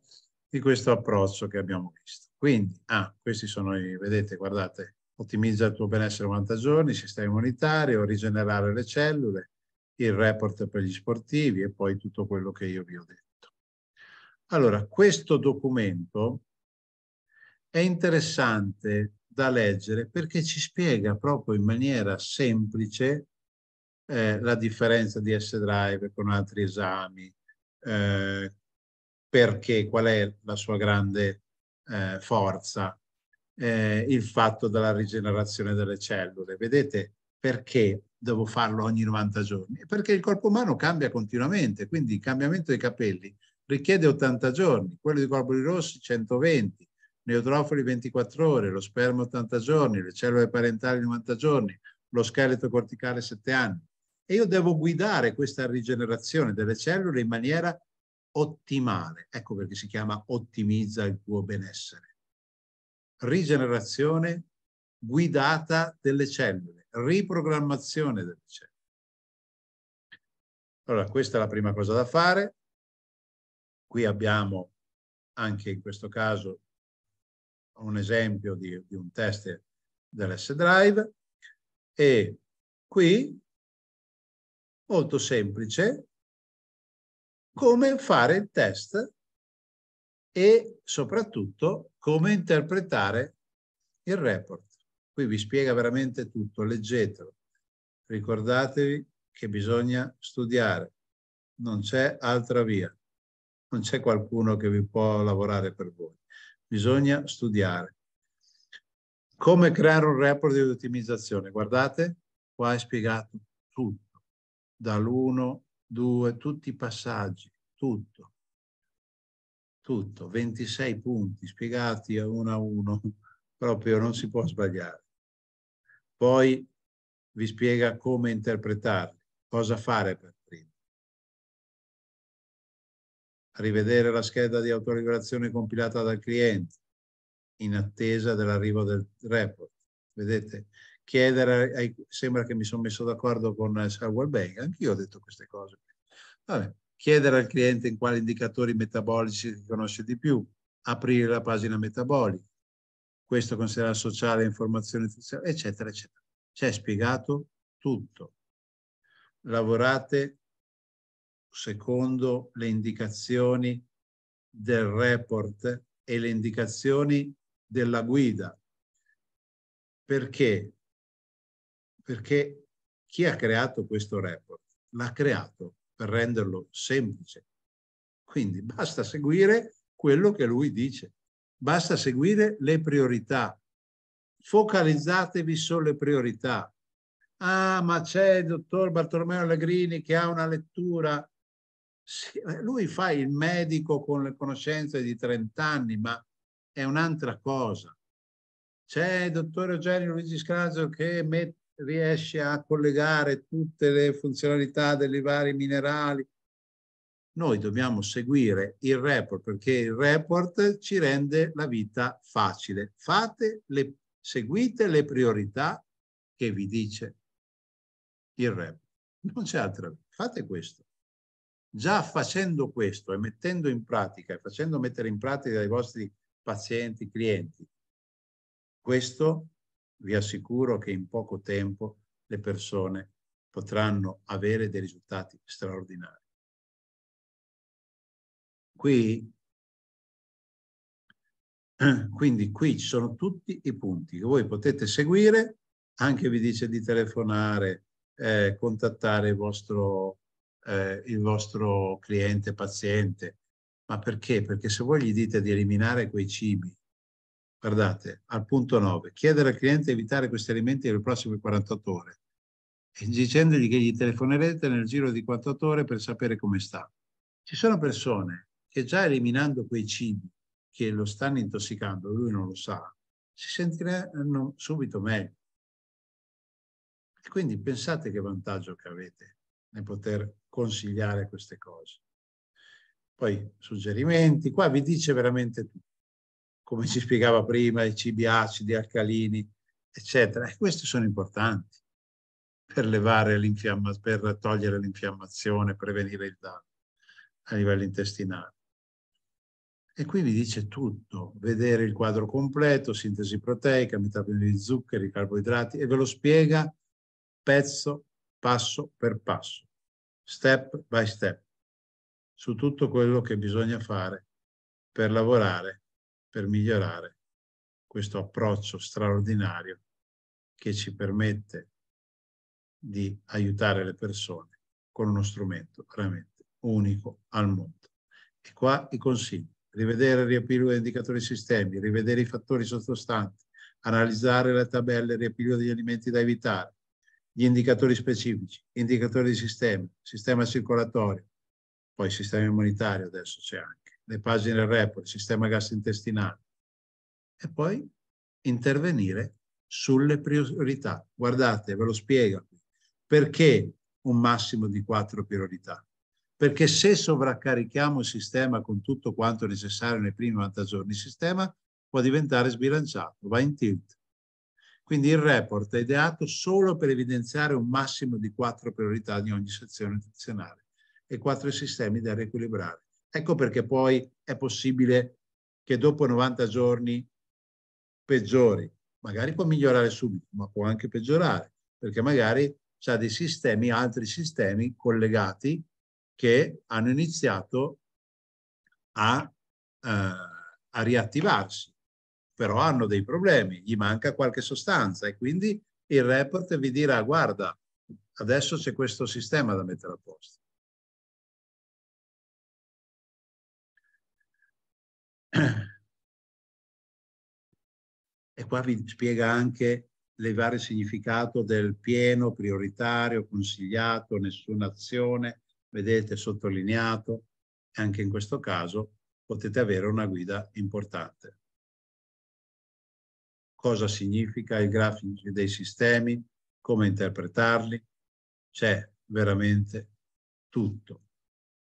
di questo approccio che abbiamo visto. Quindi, ah, questi sono i, vedete, guardate, ottimizza il tuo benessere 90 giorni, sistema immunitario, rigenerare le cellule, il report per gli sportivi e poi tutto quello che io vi ho detto. Allora, questo documento è interessante da leggere perché ci spiega proprio in maniera semplice eh, la differenza di S-Drive con altri esami, eh, perché, qual è la sua grande eh, forza, eh, il fatto della rigenerazione delle cellule. Vedete perché devo farlo ogni 90 giorni? Perché il corpo umano cambia continuamente, quindi il cambiamento dei capelli richiede 80 giorni, quello di globuli rossi 120, neutrofili 24 ore, lo sperma 80 giorni, le cellule parentali 90 giorni, lo scheletro corticale 7 anni. E io devo guidare questa rigenerazione delle cellule in maniera ottimale. Ecco perché si chiama ottimizza il tuo benessere rigenerazione guidata delle cellule, riprogrammazione delle cellule. Allora, questa è la prima cosa da fare. Qui abbiamo anche in questo caso un esempio di, di un test dell'S-Drive e qui molto semplice come fare il test e soprattutto come interpretare il report. Qui vi spiega veramente tutto, leggetelo. Ricordatevi che bisogna studiare, non c'è altra via, non c'è qualcuno che vi può lavorare per voi, bisogna studiare. Come creare un report di ottimizzazione? Guardate, qua è spiegato tutto, dall'uno, due, tutti i passaggi, tutto tutto, 26 punti spiegati a uno a uno, proprio non si può sbagliare. Poi vi spiega come interpretarli, cosa fare per prima. Rivedere la scheda di autoregolazione compilata dal cliente in attesa dell'arrivo del report. Vedete, chiedere, ai, sembra che mi sono messo d'accordo con Sarwell Bank, anch'io ho detto queste cose. Vabbè chiedere al cliente in quali indicatori metabolici conosce di più, aprire la pagina metabolica, questo considerato sociale, informazione eccetera, eccetera. C'è spiegato tutto. Lavorate secondo le indicazioni del report e le indicazioni della guida. Perché? Perché chi ha creato questo report l'ha creato per renderlo semplice. Quindi basta seguire quello che lui dice, basta seguire le priorità. Focalizzatevi sulle priorità. Ah, ma c'è il dottor Bartolomeo Allegrini che ha una lettura. Sì, eh, lui fa il medico con le conoscenze di 30 anni, ma è un'altra cosa. C'è il dottor Eugenio Luigi Scrazio che mette riesce a collegare tutte le funzionalità dei vari minerali. Noi dobbiamo seguire il report perché il report ci rende la vita facile. Fate le, seguite le priorità che vi dice il report. Non c'è altra. via. Fate questo. Già facendo questo e mettendo in pratica, e facendo mettere in pratica ai vostri pazienti, clienti, questo vi assicuro che in poco tempo le persone potranno avere dei risultati straordinari. Qui, quindi qui ci sono tutti i punti che voi potete seguire, anche vi dice di telefonare, eh, contattare il vostro, eh, il vostro cliente, paziente, ma perché? Perché se voi gli dite di eliminare quei cibi guardate, al punto 9, chiedere al cliente di evitare questi alimenti nelle prossime 48 ore, dicendogli che gli telefonerete nel giro di 48 ore per sapere come sta. Ci sono persone che già eliminando quei cibi che lo stanno intossicando, lui non lo sa, si sentiranno subito meglio. quindi pensate che vantaggio che avete nel poter consigliare queste cose. Poi suggerimenti, qua vi dice veramente tutto come ci spiegava prima, i cibi acidi, alcalini, eccetera. E questi sono importanti per levare l'infiammazione, per togliere l'infiammazione, prevenire il danno a livello intestinale. E qui vi dice tutto, vedere il quadro completo, sintesi proteica, metabolismo di zuccheri, carboidrati, e ve lo spiega pezzo, passo per passo, step by step, su tutto quello che bisogna fare per lavorare per migliorare questo approccio straordinario che ci permette di aiutare le persone con uno strumento veramente unico al mondo. E qua i consigli, rivedere il riepilogo degli indicatori sistemi, rivedere i fattori sottostanti, analizzare le tabelle, il riepilogo degli alimenti da evitare, gli indicatori specifici, indicatori di sistema, sistema circolatorio, poi sistema immunitario adesso c'è anche le pagine report, il sistema gastrointestinale, e poi intervenire sulle priorità. Guardate, ve lo spiego. Perché un massimo di quattro priorità? Perché se sovraccarichiamo il sistema con tutto quanto necessario nei primi 90 giorni, il sistema può diventare sbilanciato, va in tilt. Quindi il report è ideato solo per evidenziare un massimo di quattro priorità di ogni sezione nutrizionale e quattro sistemi da riequilibrare. Ecco perché poi è possibile che dopo 90 giorni peggiori, magari può migliorare subito, ma può anche peggiorare, perché magari c'è dei sistemi, altri sistemi collegati che hanno iniziato a, eh, a riattivarsi, però hanno dei problemi, gli manca qualche sostanza e quindi il report vi dirà guarda, adesso c'è questo sistema da mettere a posto. E qua vi spiega anche le varie significato del pieno, prioritario, consigliato, nessuna azione, vedete sottolineato. Anche in questo caso potete avere una guida importante. Cosa significa i grafici dei sistemi, come interpretarli. C'è veramente tutto.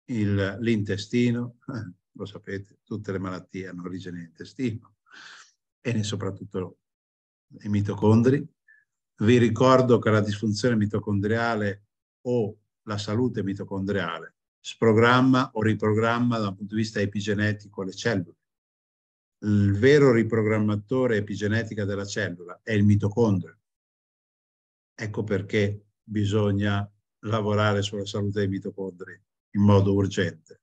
l'intestino, lo sapete, tutte le malattie hanno origine intestino e soprattutto i mitocondri. Vi ricordo che la disfunzione mitocondriale o la salute mitocondriale sprogramma o riprogramma dal punto di vista epigenetico le cellule. Il vero riprogrammatore epigenetica della cellula è il mitocondrio. Ecco perché bisogna lavorare sulla salute dei mitocondri in modo urgente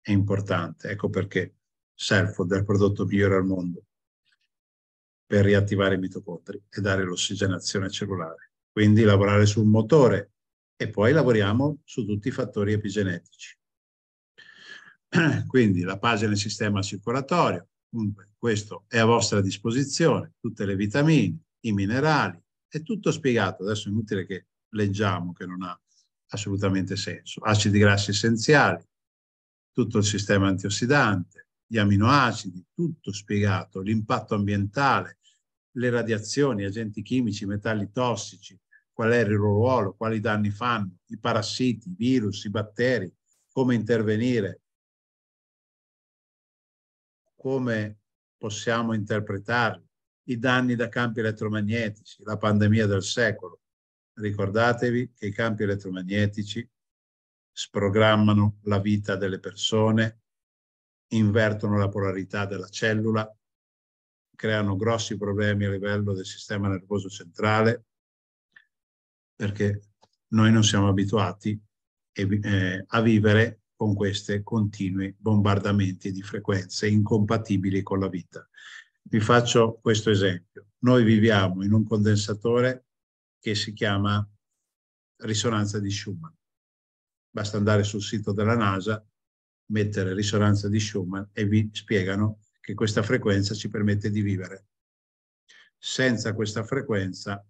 È importante. Ecco perché Selford è il prodotto migliore al mondo per riattivare i mitocondri e dare l'ossigenazione cellulare. Quindi lavorare sul motore e poi lavoriamo su tutti i fattori epigenetici. Quindi la pagina del sistema circolatorio, comunque questo è a vostra disposizione, tutte le vitamine, i minerali, è tutto spiegato, adesso è inutile che leggiamo che non ha assolutamente senso. Acidi grassi essenziali, tutto il sistema antiossidante, gli aminoacidi, tutto spiegato, l'impatto ambientale, le radiazioni, agenti chimici, metalli tossici, qual è il loro ruolo, quali danni fanno, i parassiti, i virus, i batteri, come intervenire, come possiamo interpretarli, i danni da campi elettromagnetici, la pandemia del secolo. Ricordatevi che i campi elettromagnetici sprogrammano la vita delle persone, invertono la polarità della cellula, creano grossi problemi a livello del sistema nervoso centrale perché noi non siamo abituati eh, a vivere con questi continui bombardamenti di frequenze incompatibili con la vita. Vi faccio questo esempio. Noi viviamo in un condensatore che si chiama risonanza di Schumann. Basta andare sul sito della NASA, mettere risonanza di Schumann e vi spiegano che questa frequenza ci permette di vivere. Senza questa frequenza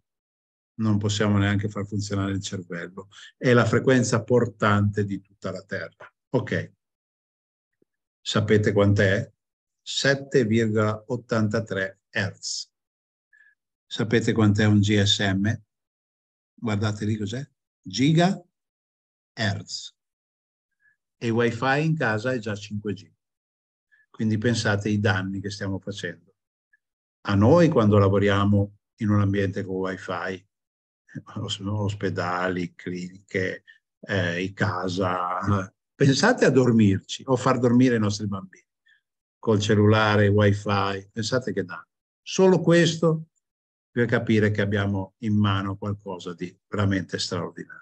non possiamo neanche far funzionare il cervello. È la frequenza portante di tutta la Terra. Ok. Sapete quant'è? 7,83 Hz. Sapete quant'è un GSM? Guardate lì cos'è? Giga Hertz. E il wifi in casa è già 5G. Quindi pensate ai danni che stiamo facendo. A noi quando lavoriamo in un ambiente con wifi, eh, ospedali, cliniche, eh, in casa, pensate a dormirci o far dormire i nostri bambini col cellulare, wifi, pensate che danno. Solo questo per capire che abbiamo in mano qualcosa di veramente straordinario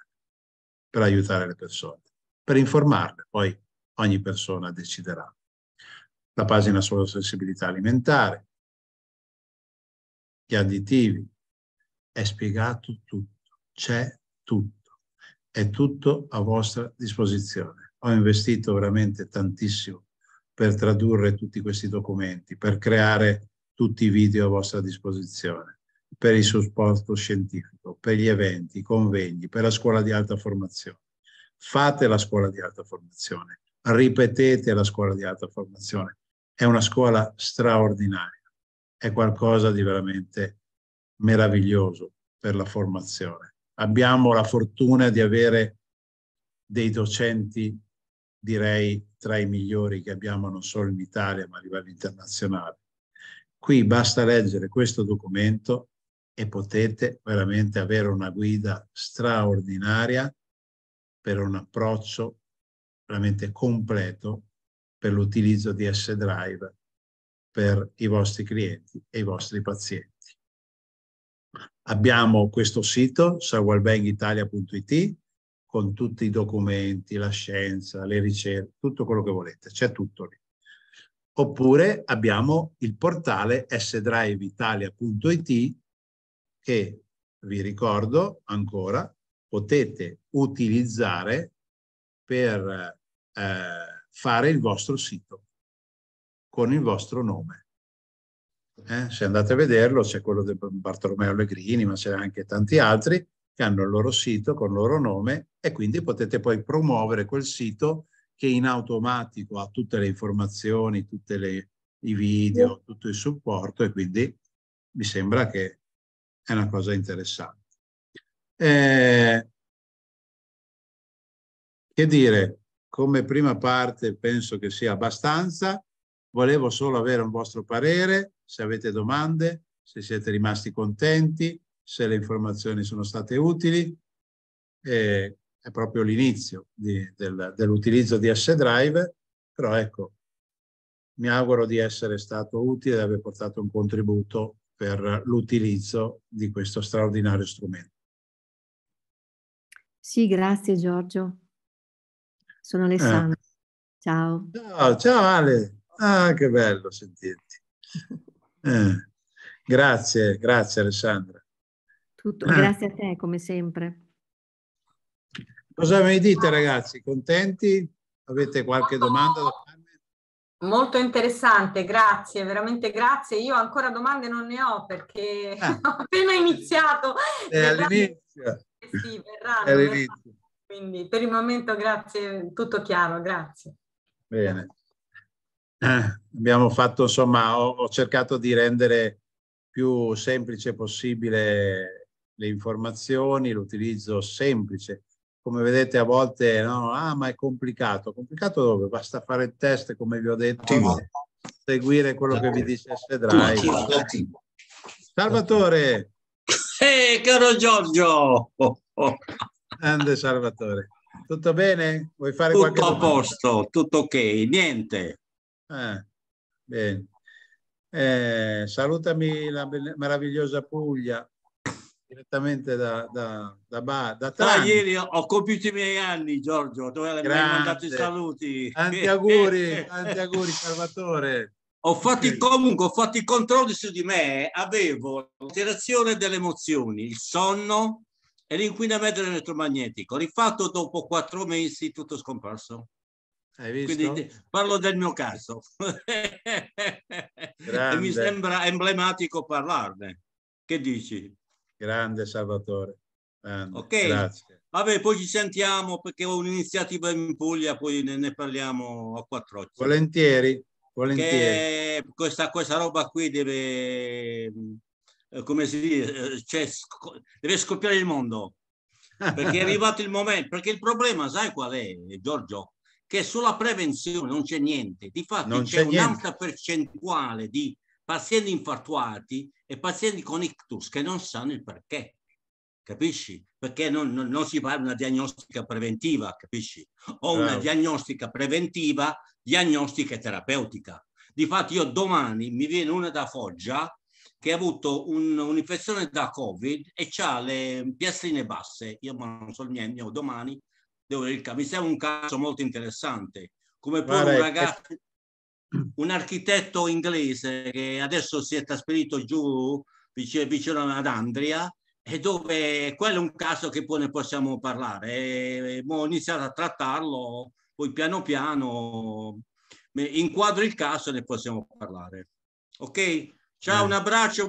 per aiutare le persone, per informarle, poi ogni persona deciderà la pagina sulla sensibilità alimentare, gli additivi. È spiegato tutto, c'è tutto, è tutto a vostra disposizione. Ho investito veramente tantissimo per tradurre tutti questi documenti, per creare tutti i video a vostra disposizione, per il supporto scientifico, per gli eventi, i convegni, per la scuola di alta formazione. Fate la scuola di alta formazione, ripetete la scuola di alta formazione, è una scuola straordinaria, è qualcosa di veramente meraviglioso per la formazione. Abbiamo la fortuna di avere dei docenti, direi, tra i migliori che abbiamo non solo in Italia, ma a livello internazionale. Qui basta leggere questo documento e potete veramente avere una guida straordinaria per un approccio veramente completo per l'utilizzo di S-Drive per i vostri clienti e i vostri pazienti. Abbiamo questo sito, salwellbeggitalia.it, con tutti i documenti, la scienza, le ricerche, tutto quello che volete, c'è tutto lì. Oppure abbiamo il portale sdriveitalia.it che, vi ricordo ancora, potete utilizzare per eh, fare il vostro sito con il vostro nome. Eh? Se andate a vederlo, c'è quello di Bartolomeo Allegrini, ma c'è anche tanti altri che hanno il loro sito con il loro nome e quindi potete poi promuovere quel sito che in automatico ha tutte le informazioni, tutti i video, tutto il supporto e quindi mi sembra che è una cosa interessante. Eh, che dire, come prima parte penso che sia abbastanza. Volevo solo avere un vostro parere, se avete domande, se siete rimasti contenti, se le informazioni sono state utili. E è proprio l'inizio del, dell'utilizzo di S-Drive, però ecco, mi auguro di essere stato utile e di aver portato un contributo per l'utilizzo di questo straordinario strumento. Sì, grazie Giorgio sono eh. Alessandra. Eh. Ciao. ciao. Ciao Ale, ah, che bello sentirti. Eh. Grazie, grazie Alessandra. Tutto, ah. grazie a te come sempre. Cosa mi dite ragazzi? Contenti? Avete qualche domanda da farmi? Molto interessante, grazie, veramente grazie. Io ancora domande non ne ho perché ah. ho appena iniziato. È all'inizio. Eh sì, verranno, verranno. Quindi per il momento grazie, tutto chiaro, grazie. Bene. Eh, abbiamo fatto, insomma, ho, ho cercato di rendere più semplice possibile le informazioni, l'utilizzo semplice. Come vedete a volte, no, ah ma è complicato. Complicato dove? Basta fare il test, come vi ho detto, seguire quello che vi dice S-Drive. Salvatore! Ehi, hey, caro Giorgio! Grande Salvatore. Tutto bene? Vuoi fare tutto qualche domanda? Tutto a posto, tutto ok, niente. Ah, bene. Eh, salutami la meravigliosa Puglia direttamente da, da, da, ba, da ah, ieri ho compiuto i miei anni, Giorgio, dove mi hai mandato i saluti. Tanti auguri, tanti auguri, Salvatore. Ho fatto okay. comunque, ho fatto i controlli su di me, avevo l'alterazione delle emozioni, il sonno, e l'inquinamento elettromagnetico, rifatto dopo quattro mesi tutto scomparso. Hai Quindi parlo del mio caso. e mi sembra emblematico parlarne. Che dici? Grande Salvatore. Grande. Ok. Grazie. Vabbè, poi ci sentiamo perché ho un'iniziativa in Puglia, poi ne, ne parliamo a quattro occhi. Volentieri, volentieri. Questa, questa roba qui deve eh, come si dice, eh, cioè, sc- deve scoppiare il mondo. Perché è arrivato il momento, perché il problema, sai qual è, Giorgio? Che sulla prevenzione non c'è niente. Di fatto c'è, c'è un'alta percentuale di pazienti infartuati e pazienti con ictus che non sanno il perché capisci? Perché non, non, non, si fa una diagnostica preventiva, capisci? O una wow. diagnostica preventiva, diagnostica e terapeutica. Difatti io domani mi viene una da Foggia che ha avuto un, un'infezione da Covid e ha le piastrine basse. Io non so il mio, il mio domani devo dire mi sembra un caso molto interessante. Come poi Vabbè, un ragazzo, un architetto inglese che adesso si è trasferito giù vicino ad Andria e dove quello è un caso che poi ne possiamo parlare. E, ho iniziato a trattarlo, poi piano piano inquadro il caso e ne possiamo parlare. Ok? Ciao, eh. un abbraccio.